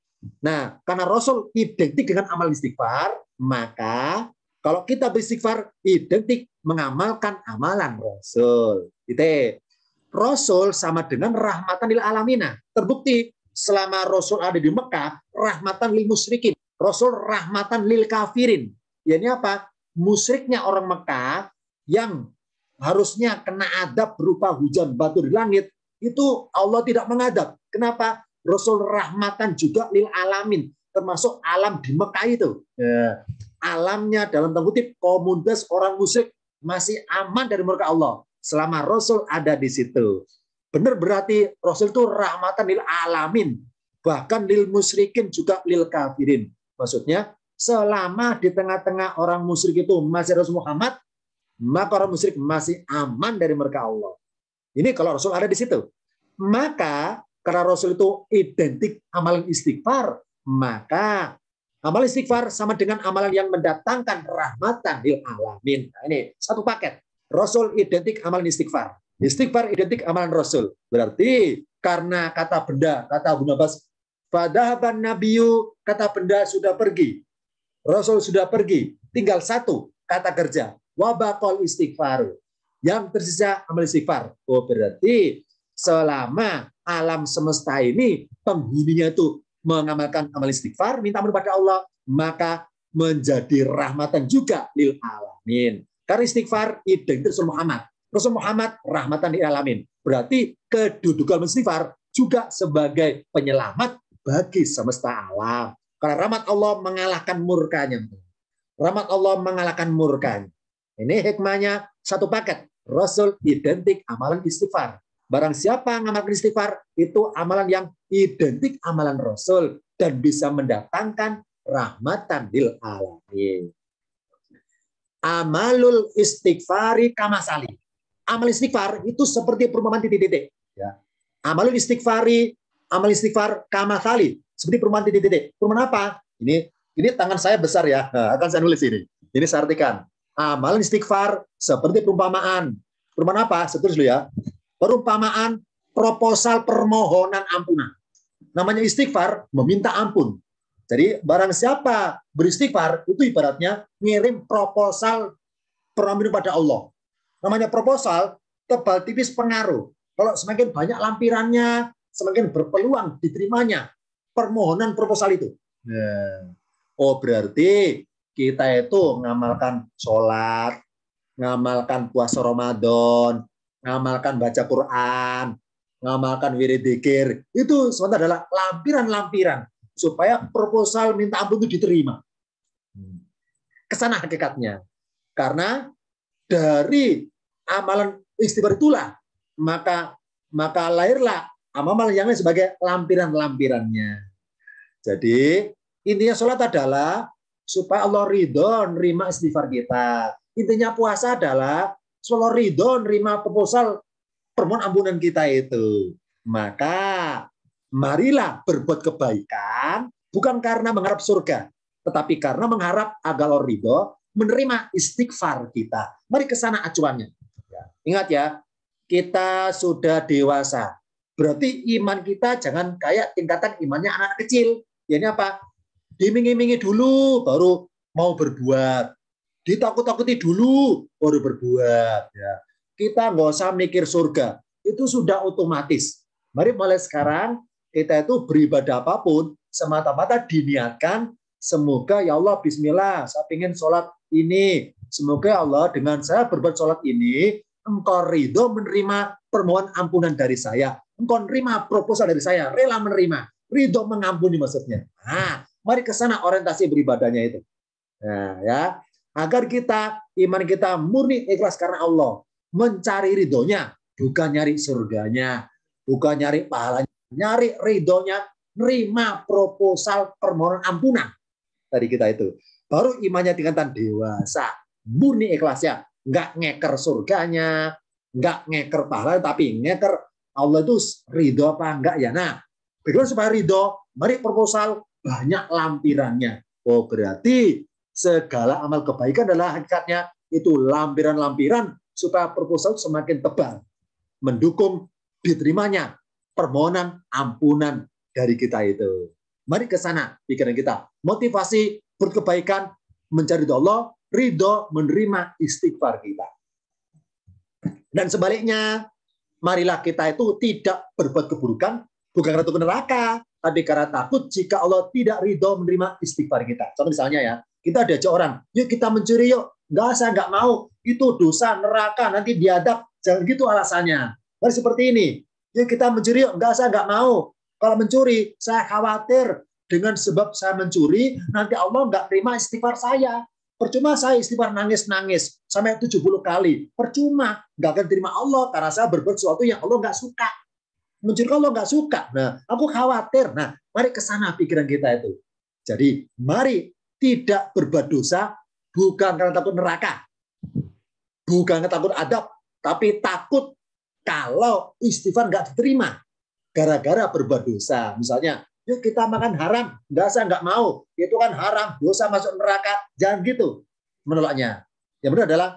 Nah, karena Rasul identik dengan amal istighfar, maka kalau kita beristighfar identik mengamalkan amalan Rasul. Itu Rasul sama dengan rahmatan lil alamina. Nah, terbukti selama Rasul ada di Mekah, rahmatan lil musyrikin. Rasul rahmatan lil kafirin. Ya ini apa? Musriknya orang Mekah yang harusnya kena adab berupa hujan batu di langit, itu Allah tidak mengadab. Kenapa? Rasul rahmatan juga lil alamin, termasuk alam di Mekah itu. Yeah. Alamnya dalam tanda kutip komunitas orang musyrik masih aman dari murka Allah selama Rasul ada di situ. Benar berarti Rasul itu rahmatan lil alamin, bahkan lil musyrikin juga lil kafirin. Maksudnya, selama di tengah-tengah orang musyrik itu masih Rasul Muhammad, maka orang musyrik masih aman dari mereka Allah. Ini kalau Rasul ada di situ. Maka karena Rasul itu identik amalan istighfar, maka amalan istighfar sama dengan amalan yang mendatangkan rahmatan lil alamin. Nah, ini satu paket. Rasul identik amalan istighfar. Istighfar identik amalan Rasul. Berarti karena kata benda, kata Abu Nabas, Fadahaban nabiyu, kata benda sudah pergi. Rasul sudah pergi. Tinggal satu kata kerja. Wabakol istighfar. Yang tersisa amal istighfar. Oh berarti selama alam semesta ini penghuninya itu mengamalkan amal istighfar, minta kepada Allah, maka menjadi rahmatan juga lil alamin. Karena istighfar identik Rasul Muhammad. Rasul Muhammad rahmatan lil alamin. Berarti kedudukan istighfar juga sebagai penyelamat bagi semesta alam. Karena rahmat Allah mengalahkan murkanya. Rahmat Allah mengalahkan murkanya. Ini hikmahnya satu paket. Rasul identik amalan istighfar. Barang siapa ngamalkan istighfar, itu amalan yang identik amalan Rasul dan bisa mendatangkan rahmatan lil alamin. Amalul istighfari kamasali. Amal istighfar itu seperti perumahan titik-titik. Ya. Amalul istighfari amal istighfar kamasali seperti perumahan titik-titik. Perumahan apa? Ini ini tangan saya besar ya. Nah, akan saya nulis ini. Ini saya artikan. Amal istighfar seperti perumpamaan. Perumpamaan apa? Seterus ya. Perumpamaan proposal permohonan ampunan. Namanya istighfar meminta ampun. Jadi barang siapa beristighfar itu ibaratnya ngirim proposal permohonan pada Allah. Namanya proposal tebal tipis pengaruh. Kalau semakin banyak lampirannya, semakin berpeluang diterimanya permohonan proposal itu. Yeah. oh berarti kita itu ngamalkan sholat, ngamalkan puasa Ramadan, ngamalkan baca Quran, ngamalkan wirid dikir. Itu sebenarnya adalah lampiran-lampiran supaya proposal minta ampun itu diterima. Hmm. Kesana hakikatnya. Karena dari amalan istighfar itulah maka maka lahirlah Amal yang lain sebagai lampiran-lampirannya. Jadi intinya sholat adalah supaya Allah ridho nerima istighfar kita. Intinya puasa adalah supaya Allah ridho nerima proposal permohonan ampunan kita itu. Maka marilah berbuat kebaikan bukan karena mengharap surga, tetapi karena mengharap agar Allah ridho menerima istighfar kita. Mari ke sana acuannya. Ya, ingat ya, kita sudah dewasa. Berarti iman kita jangan kayak tingkatan imannya anak anak kecil. Ya ini apa? Dimingi-mingi dulu baru mau berbuat. Ditakut-takuti dulu baru berbuat. Ya. Kita nggak usah mikir surga. Itu sudah otomatis. Mari mulai sekarang kita itu beribadah apapun semata-mata diniatkan semoga ya Allah Bismillah saya ingin sholat ini semoga ya Allah dengan saya berbuat sholat ini engkau ridho menerima permohonan ampunan dari saya engkau nerima proposal dari saya, rela menerima, ridho mengampuni maksudnya. Nah, mari ke sana orientasi beribadahnya itu. Nah, ya, agar kita iman kita murni ikhlas karena Allah, mencari ridhonya, bukan nyari surganya, bukan nyari pahalanya, nyari ridhonya, nerima proposal permohonan ampunan tadi kita itu. Baru imannya tingkatan dewasa, murni ikhlasnya, nggak ngeker surganya, nggak ngeker pahala, tapi ngeker Allah itu ridho apa enggak ya. Nah, bagaimana supaya ridho? Mari proposal banyak lampirannya. Oh, berarti segala amal kebaikan adalah hakikatnya itu lampiran-lampiran supaya proposal semakin tebal. Mendukung diterimanya permohonan ampunan dari kita itu. Mari ke sana pikiran kita. Motivasi berkebaikan mencari Allah, ridho menerima istighfar kita. Dan sebaliknya, marilah kita itu tidak berbuat keburukan bukan karena takut neraka, tapi karena takut jika Allah tidak ridho menerima istighfar kita. Contoh misalnya ya, kita ada orang, yuk kita mencuri yuk. Enggak, saya enggak mau. Itu dosa, neraka, nanti diadab. Jangan gitu alasannya. Mari seperti ini. Yuk kita mencuri yuk. Enggak, saya enggak mau. Kalau mencuri, saya khawatir dengan sebab saya mencuri, nanti Allah enggak terima istighfar saya. Percuma saya istighfar nangis-nangis sampai 70 kali. Percuma. Nggak akan terima Allah karena saya berbuat sesuatu yang Allah nggak suka. Mencuri Allah nggak suka. Nah, aku khawatir. Nah, mari ke sana pikiran kita itu. Jadi, mari tidak berbuat dosa bukan karena takut neraka. Bukan karena takut adab, tapi takut kalau istighfar nggak diterima gara-gara berbuat dosa. Misalnya yuk kita makan haram. Enggak, saya enggak mau. Itu kan haram, dosa masuk neraka. Jangan gitu menolaknya. Yang benar adalah,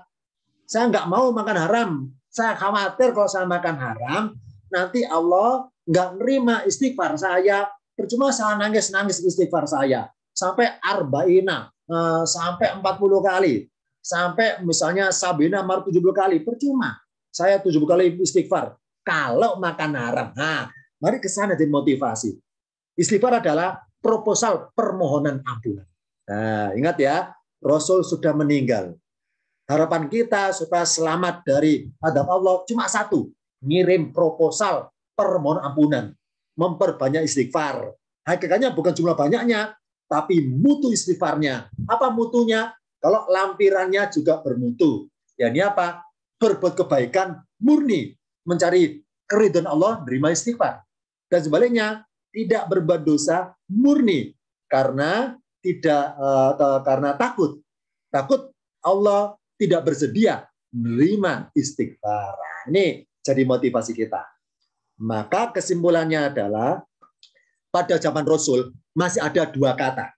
saya enggak mau makan haram. Saya khawatir kalau saya makan haram, nanti Allah enggak nerima istighfar saya. Percuma saya nangis-nangis istighfar saya. Sampai arba'ina, eh, sampai 40 kali. Sampai misalnya Sabina Mar 70 kali. Percuma. Saya 70 kali istighfar. Kalau makan haram. Nah, mari ke sana jadi motivasi Istighfar adalah proposal permohonan ampunan. Nah, ingat ya, Rasul sudah meninggal. Harapan kita supaya selamat dari adab Allah cuma satu, ngirim proposal permohonan ampunan, memperbanyak istighfar. Hakikatnya bukan jumlah banyaknya, tapi mutu istighfarnya. Apa mutunya? Kalau lampirannya juga bermutu. Ya ini apa? Berbuat kebaikan murni, mencari keridhaan Allah, menerima istighfar. Dan sebaliknya, tidak berbuat dosa murni karena tidak uh, karena takut. Takut Allah tidak bersedia menerima istighfar. Nah, ini jadi motivasi kita. Maka kesimpulannya adalah pada zaman Rasul masih ada dua kata.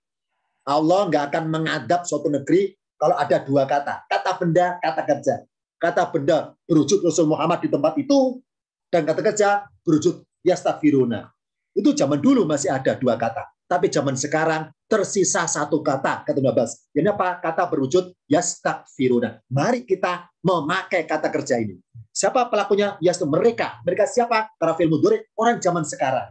Allah nggak akan mengadap suatu negeri kalau ada dua kata. Kata benda, kata kerja. Kata benda berujud Rasul Muhammad di tempat itu, dan kata kerja berujud yastafiruna. Itu zaman dulu masih ada dua kata. Tapi zaman sekarang tersisa satu kata, kata Abbas. ini apa? Kata berwujud yastakfiruna. Mari kita memakai kata kerja ini. Siapa pelakunya? Yastak mereka. Mereka siapa? Para film mudori, orang zaman sekarang.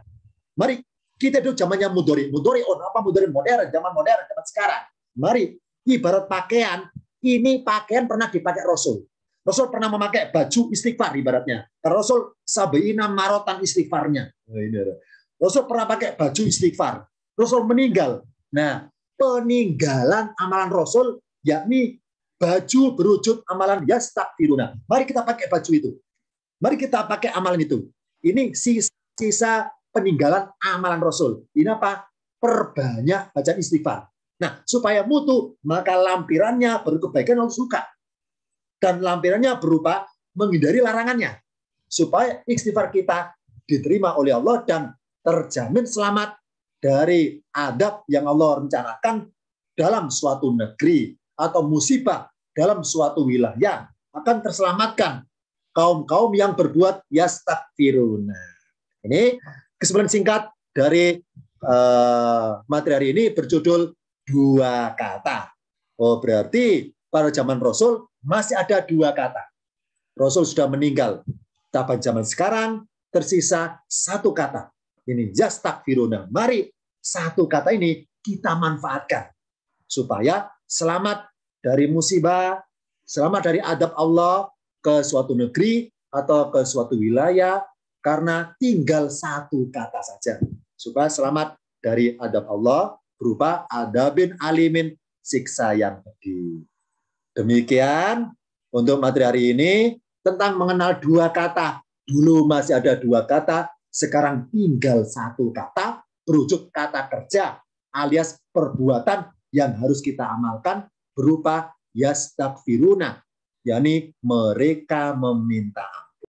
Mari kita dulu zamannya mudori. Mudori on apa? Mudori modern, zaman modern, zaman sekarang. Mari ibarat pakaian, ini pakaian pernah dipakai Rasul. Rasul pernah memakai baju istighfar ibaratnya. Rasul sabina marotan istighfarnya. Oh, ini ada. Rasul pernah pakai baju istighfar. Rasul meninggal. Nah, peninggalan amalan Rasul yakni baju berujud amalan yastakfiruna. Mari kita pakai baju itu. Mari kita pakai amalan itu. Ini sisa peninggalan amalan Rasul. Ini apa? Perbanyak bacaan istighfar. Nah, supaya mutu, maka lampirannya berkebaikan Allah suka. Dan lampirannya berupa menghindari larangannya. Supaya istighfar kita diterima oleh Allah dan terjamin selamat dari adab yang Allah rencanakan dalam suatu negeri atau musibah dalam suatu wilayah akan terselamatkan kaum-kaum yang berbuat yastakfiruna. Ini kesimpulan singkat dari uh, materi hari ini berjudul dua kata. Oh, berarti pada zaman Rasul masih ada dua kata. Rasul sudah meninggal. Tapi zaman sekarang tersisa satu kata, ini yastakfiruna. Mari satu kata ini kita manfaatkan supaya selamat dari musibah, selamat dari adab Allah ke suatu negeri atau ke suatu wilayah karena tinggal satu kata saja supaya selamat dari adab Allah berupa adabin alimin siksa yang pedih. Demikian untuk materi hari ini tentang mengenal dua kata. Dulu masih ada dua kata, sekarang tinggal satu kata, berujuk kata kerja alias perbuatan yang harus kita amalkan berupa yastakfiruna, yakni mereka meminta